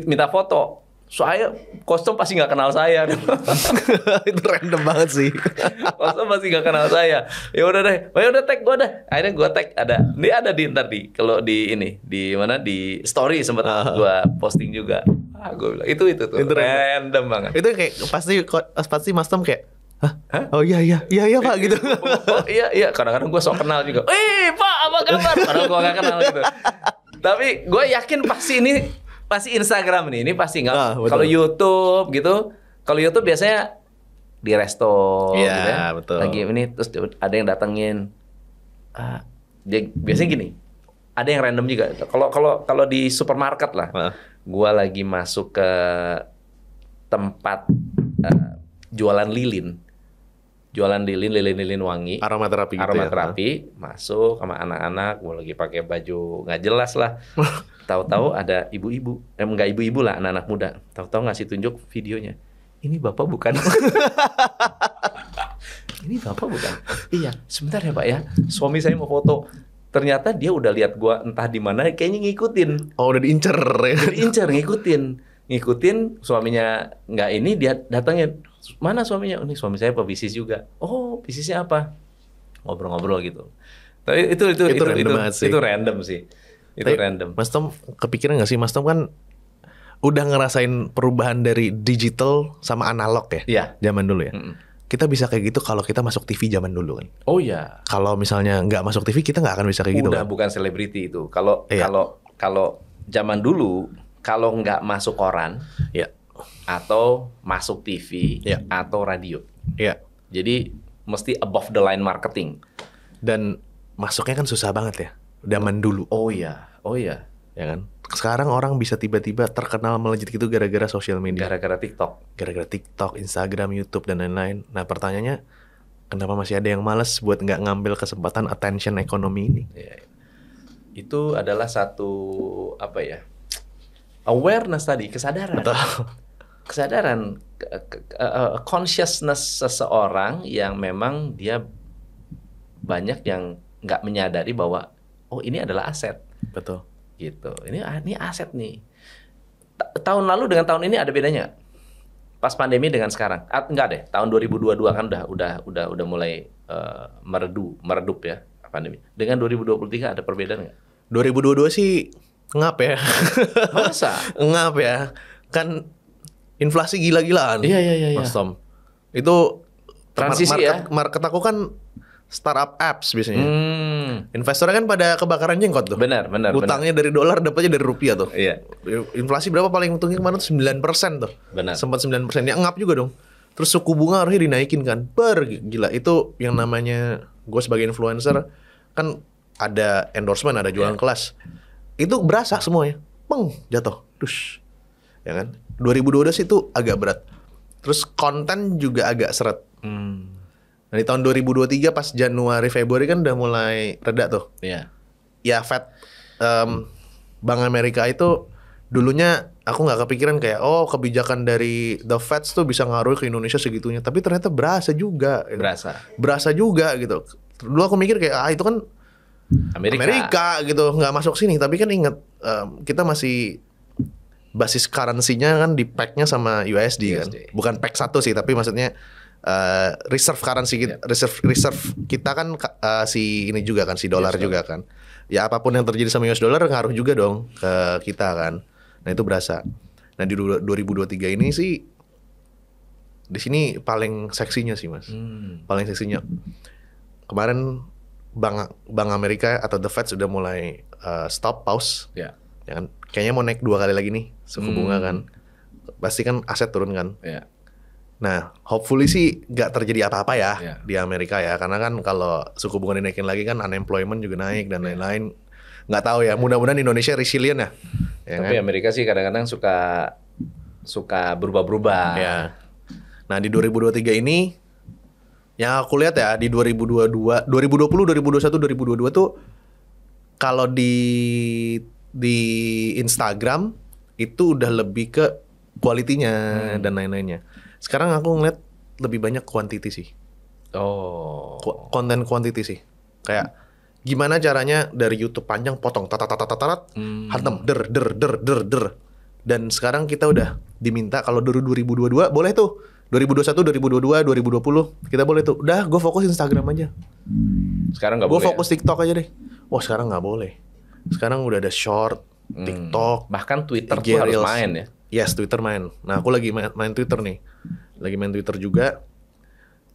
minta foto. Soalnya kostum pasti nggak kenal saya. <laughs> itu random banget sih. <laughs> kostum pasti nggak kenal saya. Ya udah deh, oh, ya udah tag gue dah. Akhirnya gue tag ada. Ini ada di ntar di kalau di ini di mana di story sempat uh -huh. Ah. gue posting juga. Ah gue bilang itu itu tuh. Itu random. random banget. Itu kayak pasti pasti Mas Tom kayak Hah? Oh iya iya iya iya pak gitu. <laughs> oh, iya iya kadang-kadang gue sok kenal juga. Eh pak apa kabar? Padahal gue gak kenal gitu. Tapi gue yakin pasti ini pasti Instagram nih ini pasti nggak. Ah, kalau YouTube gitu, kalau YouTube biasanya di resto yeah, gitu ya. betul. Lagi ini terus ada yang datengin. Ah, dia biasanya gini. Ada yang random juga. Kalau kalau kalau di supermarket lah. Ah. Gue lagi masuk ke tempat uh, jualan lilin jualan lilin, lilin-lilin wangi. Aromaterapi gitu Aromaterapi, ya? masuk sama anak-anak, gue lagi pakai baju nggak jelas lah. <laughs> Tahu-tahu ada ibu-ibu, eh nggak ibu-ibu lah, anak-anak muda. Tahu-tahu ngasih tunjuk videonya. Ini bapak bukan. <laughs> ini bapak bukan. iya, sebentar ya pak ya. Suami saya mau foto. Ternyata dia udah lihat gue entah di mana, kayaknya ngikutin. Oh udah diincer ya? diincer, ngikutin. Ngikutin suaminya nggak ini dia datangnya mana suaminya? unik ini suami saya pebisnis juga. Oh, bisnisnya apa? Ngobrol-ngobrol gitu. Tapi itu itu itu itu random itu, sih. itu random sih. Itu Tapi, random. Mas Tom kepikiran nggak sih Mas Tom kan udah ngerasain perubahan dari digital sama analog ya? Iya. Zaman dulu ya. Mm -mm. Kita bisa kayak gitu kalau kita masuk TV zaman dulu kan. Oh iya. Kalau misalnya nggak masuk TV kita nggak akan bisa kayak udah gitu. Udah kan? bukan selebriti itu. Kalau iya. kalau kalau zaman dulu kalau nggak masuk koran, ya atau masuk TV yeah. atau radio. Iya. Yeah. Jadi mesti above the line marketing. Dan masuknya kan susah banget ya. Zaman dulu. Oh iya, oh iya, ya kan? Sekarang orang bisa tiba-tiba terkenal melejit gitu gara-gara sosial media. Gara-gara TikTok. Gara-gara TikTok, Instagram, YouTube dan lain-lain. Nah, pertanyaannya kenapa masih ada yang males buat nggak ngambil kesempatan attention ekonomi ini? Iya, iya. Itu adalah satu apa ya? Awareness tadi, kesadaran. Betul kesadaran eh, consciousness seseorang yang memang dia banyak yang nggak menyadari bahwa oh ini adalah aset betul gitu ini ah, ini aset nih tahun lalu dengan tahun ini ada bedanya pas pandemi dengan sekarang ah, enggak deh tahun 2022 kan udah udah udah udah mulai uh, meredu meredup ya pandemi dengan 2023 ada perbedaan nggak 2022 sih ngap ya masa <laughs> ngap ya kan inflasi gila-gilaan. Iya, iya iya iya. Mas Tom, itu transisi market, ya. Market aku kan startup apps biasanya. Hmm. Investornya kan pada kebakaran jenggot tuh. Benar, benar. Utangnya benar. dari dolar, dapatnya dari rupiah tuh. Iya. Inflasi berapa paling untungnya kemarin tuh 9% tuh. Benar. Sempat 9%. Ya ngap juga dong. Terus suku bunga harusnya dinaikin kan. Ber gila itu yang namanya gue sebagai influencer kan ada endorsement, ada jualan yeah. kelas. Itu berasa semuanya. Peng, jatuh. Dus ya kan 2012 itu agak berat terus konten juga agak seret hmm. nah di tahun 2023 pas Januari Februari kan udah mulai reda tuh Iya. Yeah. ya Fed um, Bank Amerika itu dulunya aku nggak kepikiran kayak oh kebijakan dari the Fed tuh bisa ngaruh ke Indonesia segitunya tapi ternyata berasa juga gitu. berasa berasa juga gitu dulu aku mikir kayak ah itu kan Amerika, Amerika gitu nggak masuk sini tapi kan inget um, kita masih basis currency-nya kan di pack-nya sama USD, USD kan. Bukan pack satu sih, tapi maksudnya uh, reserve currency kita, ya. yeah. reserve reserve kita kan uh, si ini juga kan si dolar juga kan. Ya apapun yang terjadi sama US dollar ngaruh juga dong ke kita kan. Nah, itu berasa. Nah, di 2023 ini sih di sini paling seksinya sih, Mas. Hmm. Paling seksinya. Kemarin Bank Bank Amerika atau The Fed sudah mulai uh, stop pause. Yeah ya kan kayaknya mau naik dua kali lagi nih suku hmm. bunga kan pasti kan aset turun kan ya. nah hopefully sih nggak terjadi apa-apa ya ya di Amerika ya karena kan kalau suku bunga dinaikin lagi kan unemployment juga naik dan iya. lain-lain nggak tahu ya mudah-mudahan Indonesia resilient ya, ya tapi kan? Amerika sih kadang-kadang suka suka berubah-berubah ya nah di 2023 ini yang aku lihat ya di 2022 2020 2021 2022 tuh kalau di di Instagram itu udah lebih ke kualitinya hmm. dan lain-lainnya. Sekarang aku ngeliat lebih banyak quantity sih. Oh. Konten quantity sih. Kayak gimana caranya dari YouTube panjang potong tata tata tata tata hmm. hantem der der der der der. Dan sekarang kita udah diminta kalau dulu 2022 boleh tuh 2021, 2022, 2020 kita boleh tuh. Udah, gue fokus Instagram aja. Sekarang nggak boleh. Gue ya? fokus ya? TikTok aja deh. Wah sekarang nggak boleh. Sekarang udah ada short, hmm. TikTok, bahkan Twitter IG tuh harus Reels. main ya. Yes, Twitter main. Nah, aku lagi main, main Twitter nih. Lagi main Twitter juga.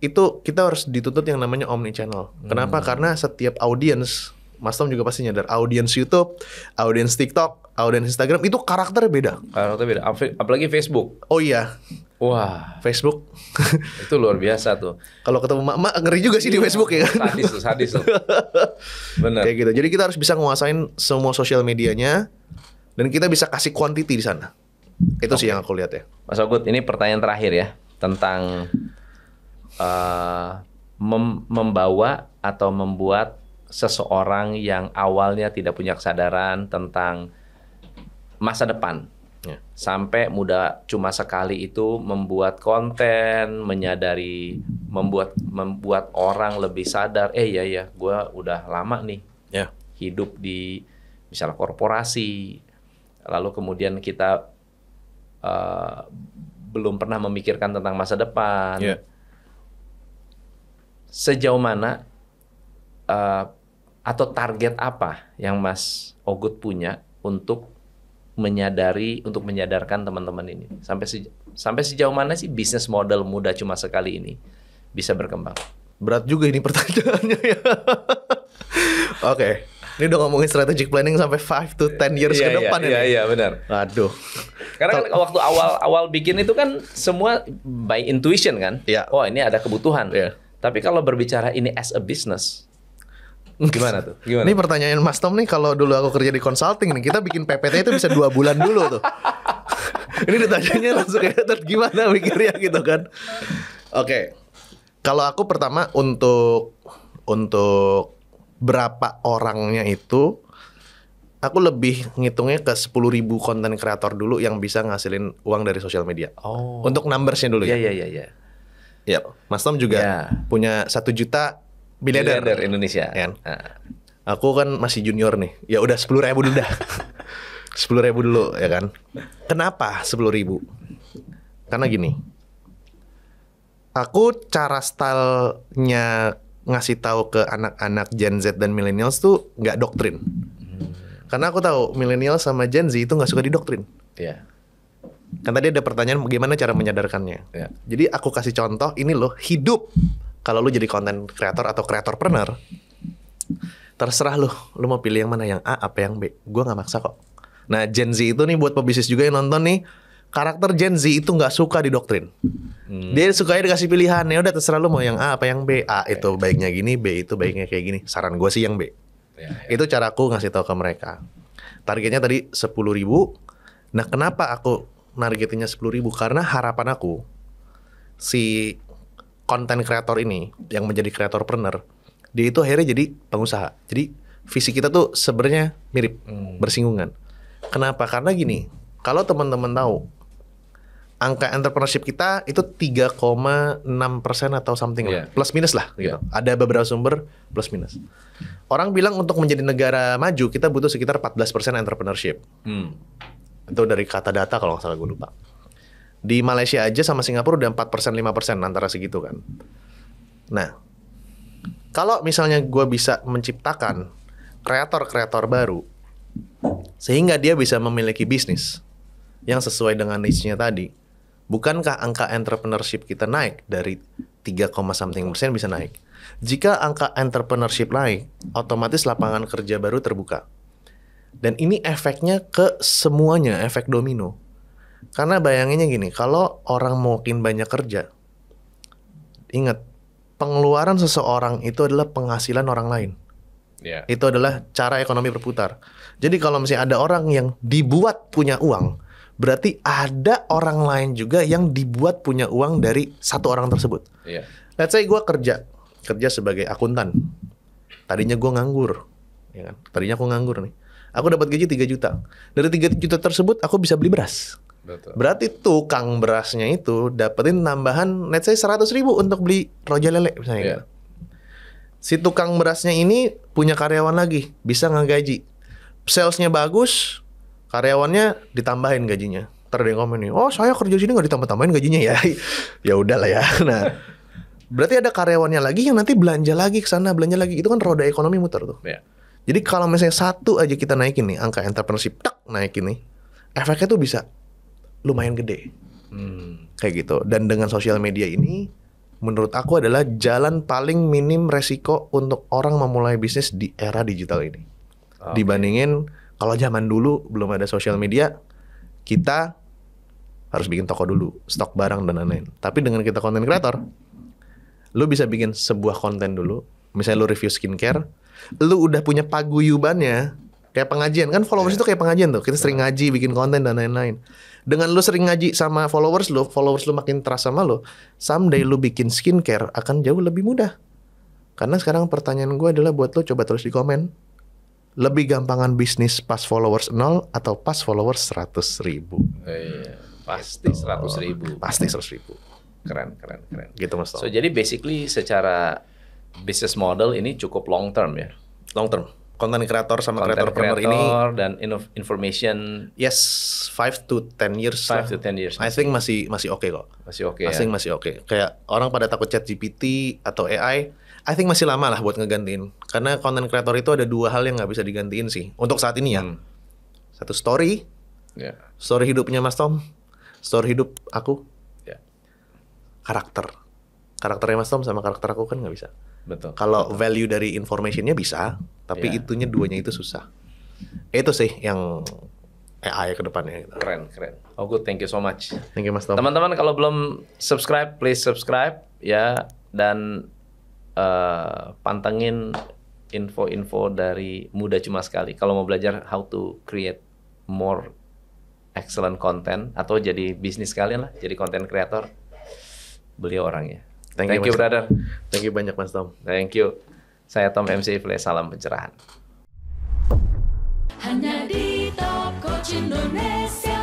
Itu kita harus dituntut yang namanya omni channel. Kenapa? Hmm. Karena setiap audience Mas Tom juga pasti nyadar audiens YouTube, audiens TikTok, audiens Instagram itu karakternya beda. Karakter beda. Apalagi Facebook. Oh iya. Wah, Facebook <laughs> itu luar biasa tuh. Kalau ketemu mak, mak ngeri juga sih iya. di Facebook ya kan? Sadis tuh, sadis tuh. <laughs> Benar. Kayak gitu. Jadi kita harus bisa nguasain semua sosial medianya dan kita bisa kasih quantity di sana. Itu okay. sih yang aku lihat ya. Mas Ogut, ini pertanyaan terakhir ya tentang uh, mem membawa atau membuat seseorang yang awalnya tidak punya kesadaran tentang masa depan ya. sampai muda cuma sekali itu membuat konten menyadari membuat membuat orang lebih sadar eh ya ya gue udah lama nih ya. hidup di misalnya korporasi lalu kemudian kita uh, belum pernah memikirkan tentang masa depan yeah. sejauh mana uh, atau target apa yang Mas Ogut punya untuk menyadari untuk menyadarkan teman-teman ini sampai se, sampai sejauh mana sih bisnis model muda cuma sekali ini bisa berkembang? Berat juga ini pertanyaannya ya. <laughs> Oke. okay. Ini udah ngomongin strategic planning sampai 5 to 10 years yeah, ke iya, iya, depan yeah, ini. Iya, yeah, iya, benar. Aduh. Karena kan waktu awal-awal bikin itu kan semua by intuition kan. Yeah. Oh, ini ada kebutuhan. Yeah. Tapi kalau berbicara ini as a business, <laughs> Gimana tuh? Gimana? Ini pertanyaan Mas Tom nih kalau dulu aku kerja di consulting nih, kita bikin PPT itu bisa dua bulan dulu tuh. <laughs> ini ditanyanya langsung kayak gimana mikirnya gitu kan. Oke. Okay. Kalau aku pertama untuk untuk berapa orangnya itu aku lebih ngitungnya ke sepuluh ribu konten kreator dulu yang bisa ngasilin uang dari sosial media. Oh. Untuk numbersnya dulu ya. Iya iya iya. Ya, Mas Tom juga yeah. punya satu juta Biliader, Biliader Indonesia. Ya. Uh. Aku kan masih junior nih. Ya udah sepuluh ribu dulu dah. <laughs> sepuluh ribu dulu ya kan. Kenapa sepuluh ribu? Karena gini. Aku cara stylenya ngasih tahu ke anak-anak Gen Z dan millennials tuh nggak doktrin. Hmm. Karena aku tahu millennials sama Gen Z itu nggak suka didoktrin. Iya. Yeah. Kan tadi ada pertanyaan bagaimana cara menyadarkannya. ya. Jadi aku kasih contoh ini loh hidup kalau lu jadi konten kreator atau kreator pener, terserah lu lu mau pilih yang mana yang A apa yang B gue nggak maksa kok nah Gen Z itu nih buat pebisnis juga yang nonton nih karakter Gen Z itu nggak suka didoktrin hmm. dia sukanya dikasih pilihan ya udah terserah lu mau yang A apa yang B A itu baiknya gini B itu baiknya kayak gini saran gue sih yang B ya, ya. itu caraku ngasih tahu ke mereka targetnya tadi sepuluh ribu nah kenapa aku nargetinnya sepuluh ribu karena harapan aku si konten kreator ini yang menjadi kreator partner dia itu akhirnya jadi pengusaha jadi visi kita tuh sebenarnya mirip hmm. bersinggungan kenapa karena gini kalau teman-teman tahu angka entrepreneurship kita itu 3,6 persen atau something yeah. lah. Iya. plus minus lah gitu. Yeah. Ada beberapa sumber plus minus. Orang bilang untuk menjadi negara maju kita butuh sekitar 14 persen entrepreneurship. Hmm. Itu dari kata data kalau nggak salah gue lupa. Di Malaysia aja sama Singapura udah 4% 5% antara segitu kan. Nah, kalau misalnya gue bisa menciptakan kreator-kreator baru sehingga dia bisa memiliki bisnis yang sesuai dengan niche-nya tadi, bukankah angka entrepreneurship kita naik dari 3, something persen bisa naik? Jika angka entrepreneurship naik, otomatis lapangan kerja baru terbuka. Dan ini efeknya ke semuanya, efek domino. Karena bayanginnya gini, kalau orang mungkin banyak kerja, ingat pengeluaran seseorang itu adalah penghasilan orang lain. Yeah. Itu adalah cara ekonomi berputar. Jadi kalau misalnya ada orang yang dibuat punya uang, berarti ada orang lain juga yang dibuat punya uang dari satu orang tersebut. Yeah. Let's say gue kerja, kerja sebagai akuntan. Tadinya gue nganggur, ya kan? Tadinya aku nganggur nih. Aku dapat gaji 3 juta. Dari 3 juta tersebut aku bisa beli beras. Betul. Berarti tukang berasnya itu dapetin tambahan net say seratus ribu untuk beli roja lele misalnya yeah. Gitu. Si tukang berasnya ini punya karyawan lagi, bisa ngegaji. Salesnya bagus, karyawannya ditambahin gajinya. Ntar dia komen nih, oh saya kerja sini nggak ditambah-tambahin gajinya ya. <laughs> ya udahlah ya. <laughs> Nah, berarti ada karyawannya lagi yang nanti belanja lagi ke sana, belanja lagi. Itu kan roda ekonomi muter tuh. Yeah. Jadi kalau misalnya satu aja kita naikin nih, angka entrepreneurship tak naikin nih, efeknya tuh bisa lumayan gede. Hmm. Kayak gitu. Dan dengan sosial media ini menurut aku adalah jalan paling minim resiko untuk orang memulai bisnis di era digital ini. Okay. Dibandingin kalau zaman dulu belum ada sosial media, kita harus bikin toko dulu, stok barang dan lain-lain. Tapi dengan kita konten creator lu bisa bikin sebuah konten dulu. Misalnya lu review skincare, lu udah punya paguyubannya, kayak pengajian kan followers yeah. itu kayak pengajian tuh. Kita sering iya. ngaji, bikin konten dan lain-lain dengan lu sering ngaji sama followers lu, followers lu makin terasa sama lu, someday lu bikin skincare akan jauh lebih mudah. Karena sekarang pertanyaan gue adalah buat lu coba terus di komen. Lebih gampangan bisnis pas followers 0 atau pas followers 100 ribu? Iya, pasti gitu. seratus ribu. Pasti 100 ribu. Keren, keren, keren. Gitu mas So jadi basically secara business model ini cukup long term ya? Long term konten kreator sama kreator creator ini dan information yes five to ten years five to ten years I think masih masih oke okay kok masih oke okay, I think ya? masih oke okay. kayak orang pada takut chat GPT atau AI I think masih lama lah buat ngegantiin karena konten kreator itu ada dua hal yang nggak bisa digantiin sih untuk saat ini ya hmm. satu story yeah. story hidupnya Mas Tom story hidup aku yeah. karakter karakternya Mas Tom sama karakter aku kan nggak bisa betul kalau value dari informationnya bisa tapi yeah. itunya duanya itu susah ya itu sih yang eh, AI ke depannya. Gitu. Keren, keren. oh good thank you so much. Thank you Mas Tom. Teman-teman kalau belum subscribe, please subscribe ya dan uh, pantengin info-info dari Muda Cuma Sekali. Kalau mau belajar how to create more excellent content atau jadi bisnis kalian lah, jadi content creator. Beliau orangnya. Thank, thank you, you brother. Thank you banyak Mas Tom. Thank you. Saya Tom MC Ifle, salam pencerahan. Hanya di Top Coach Indonesia.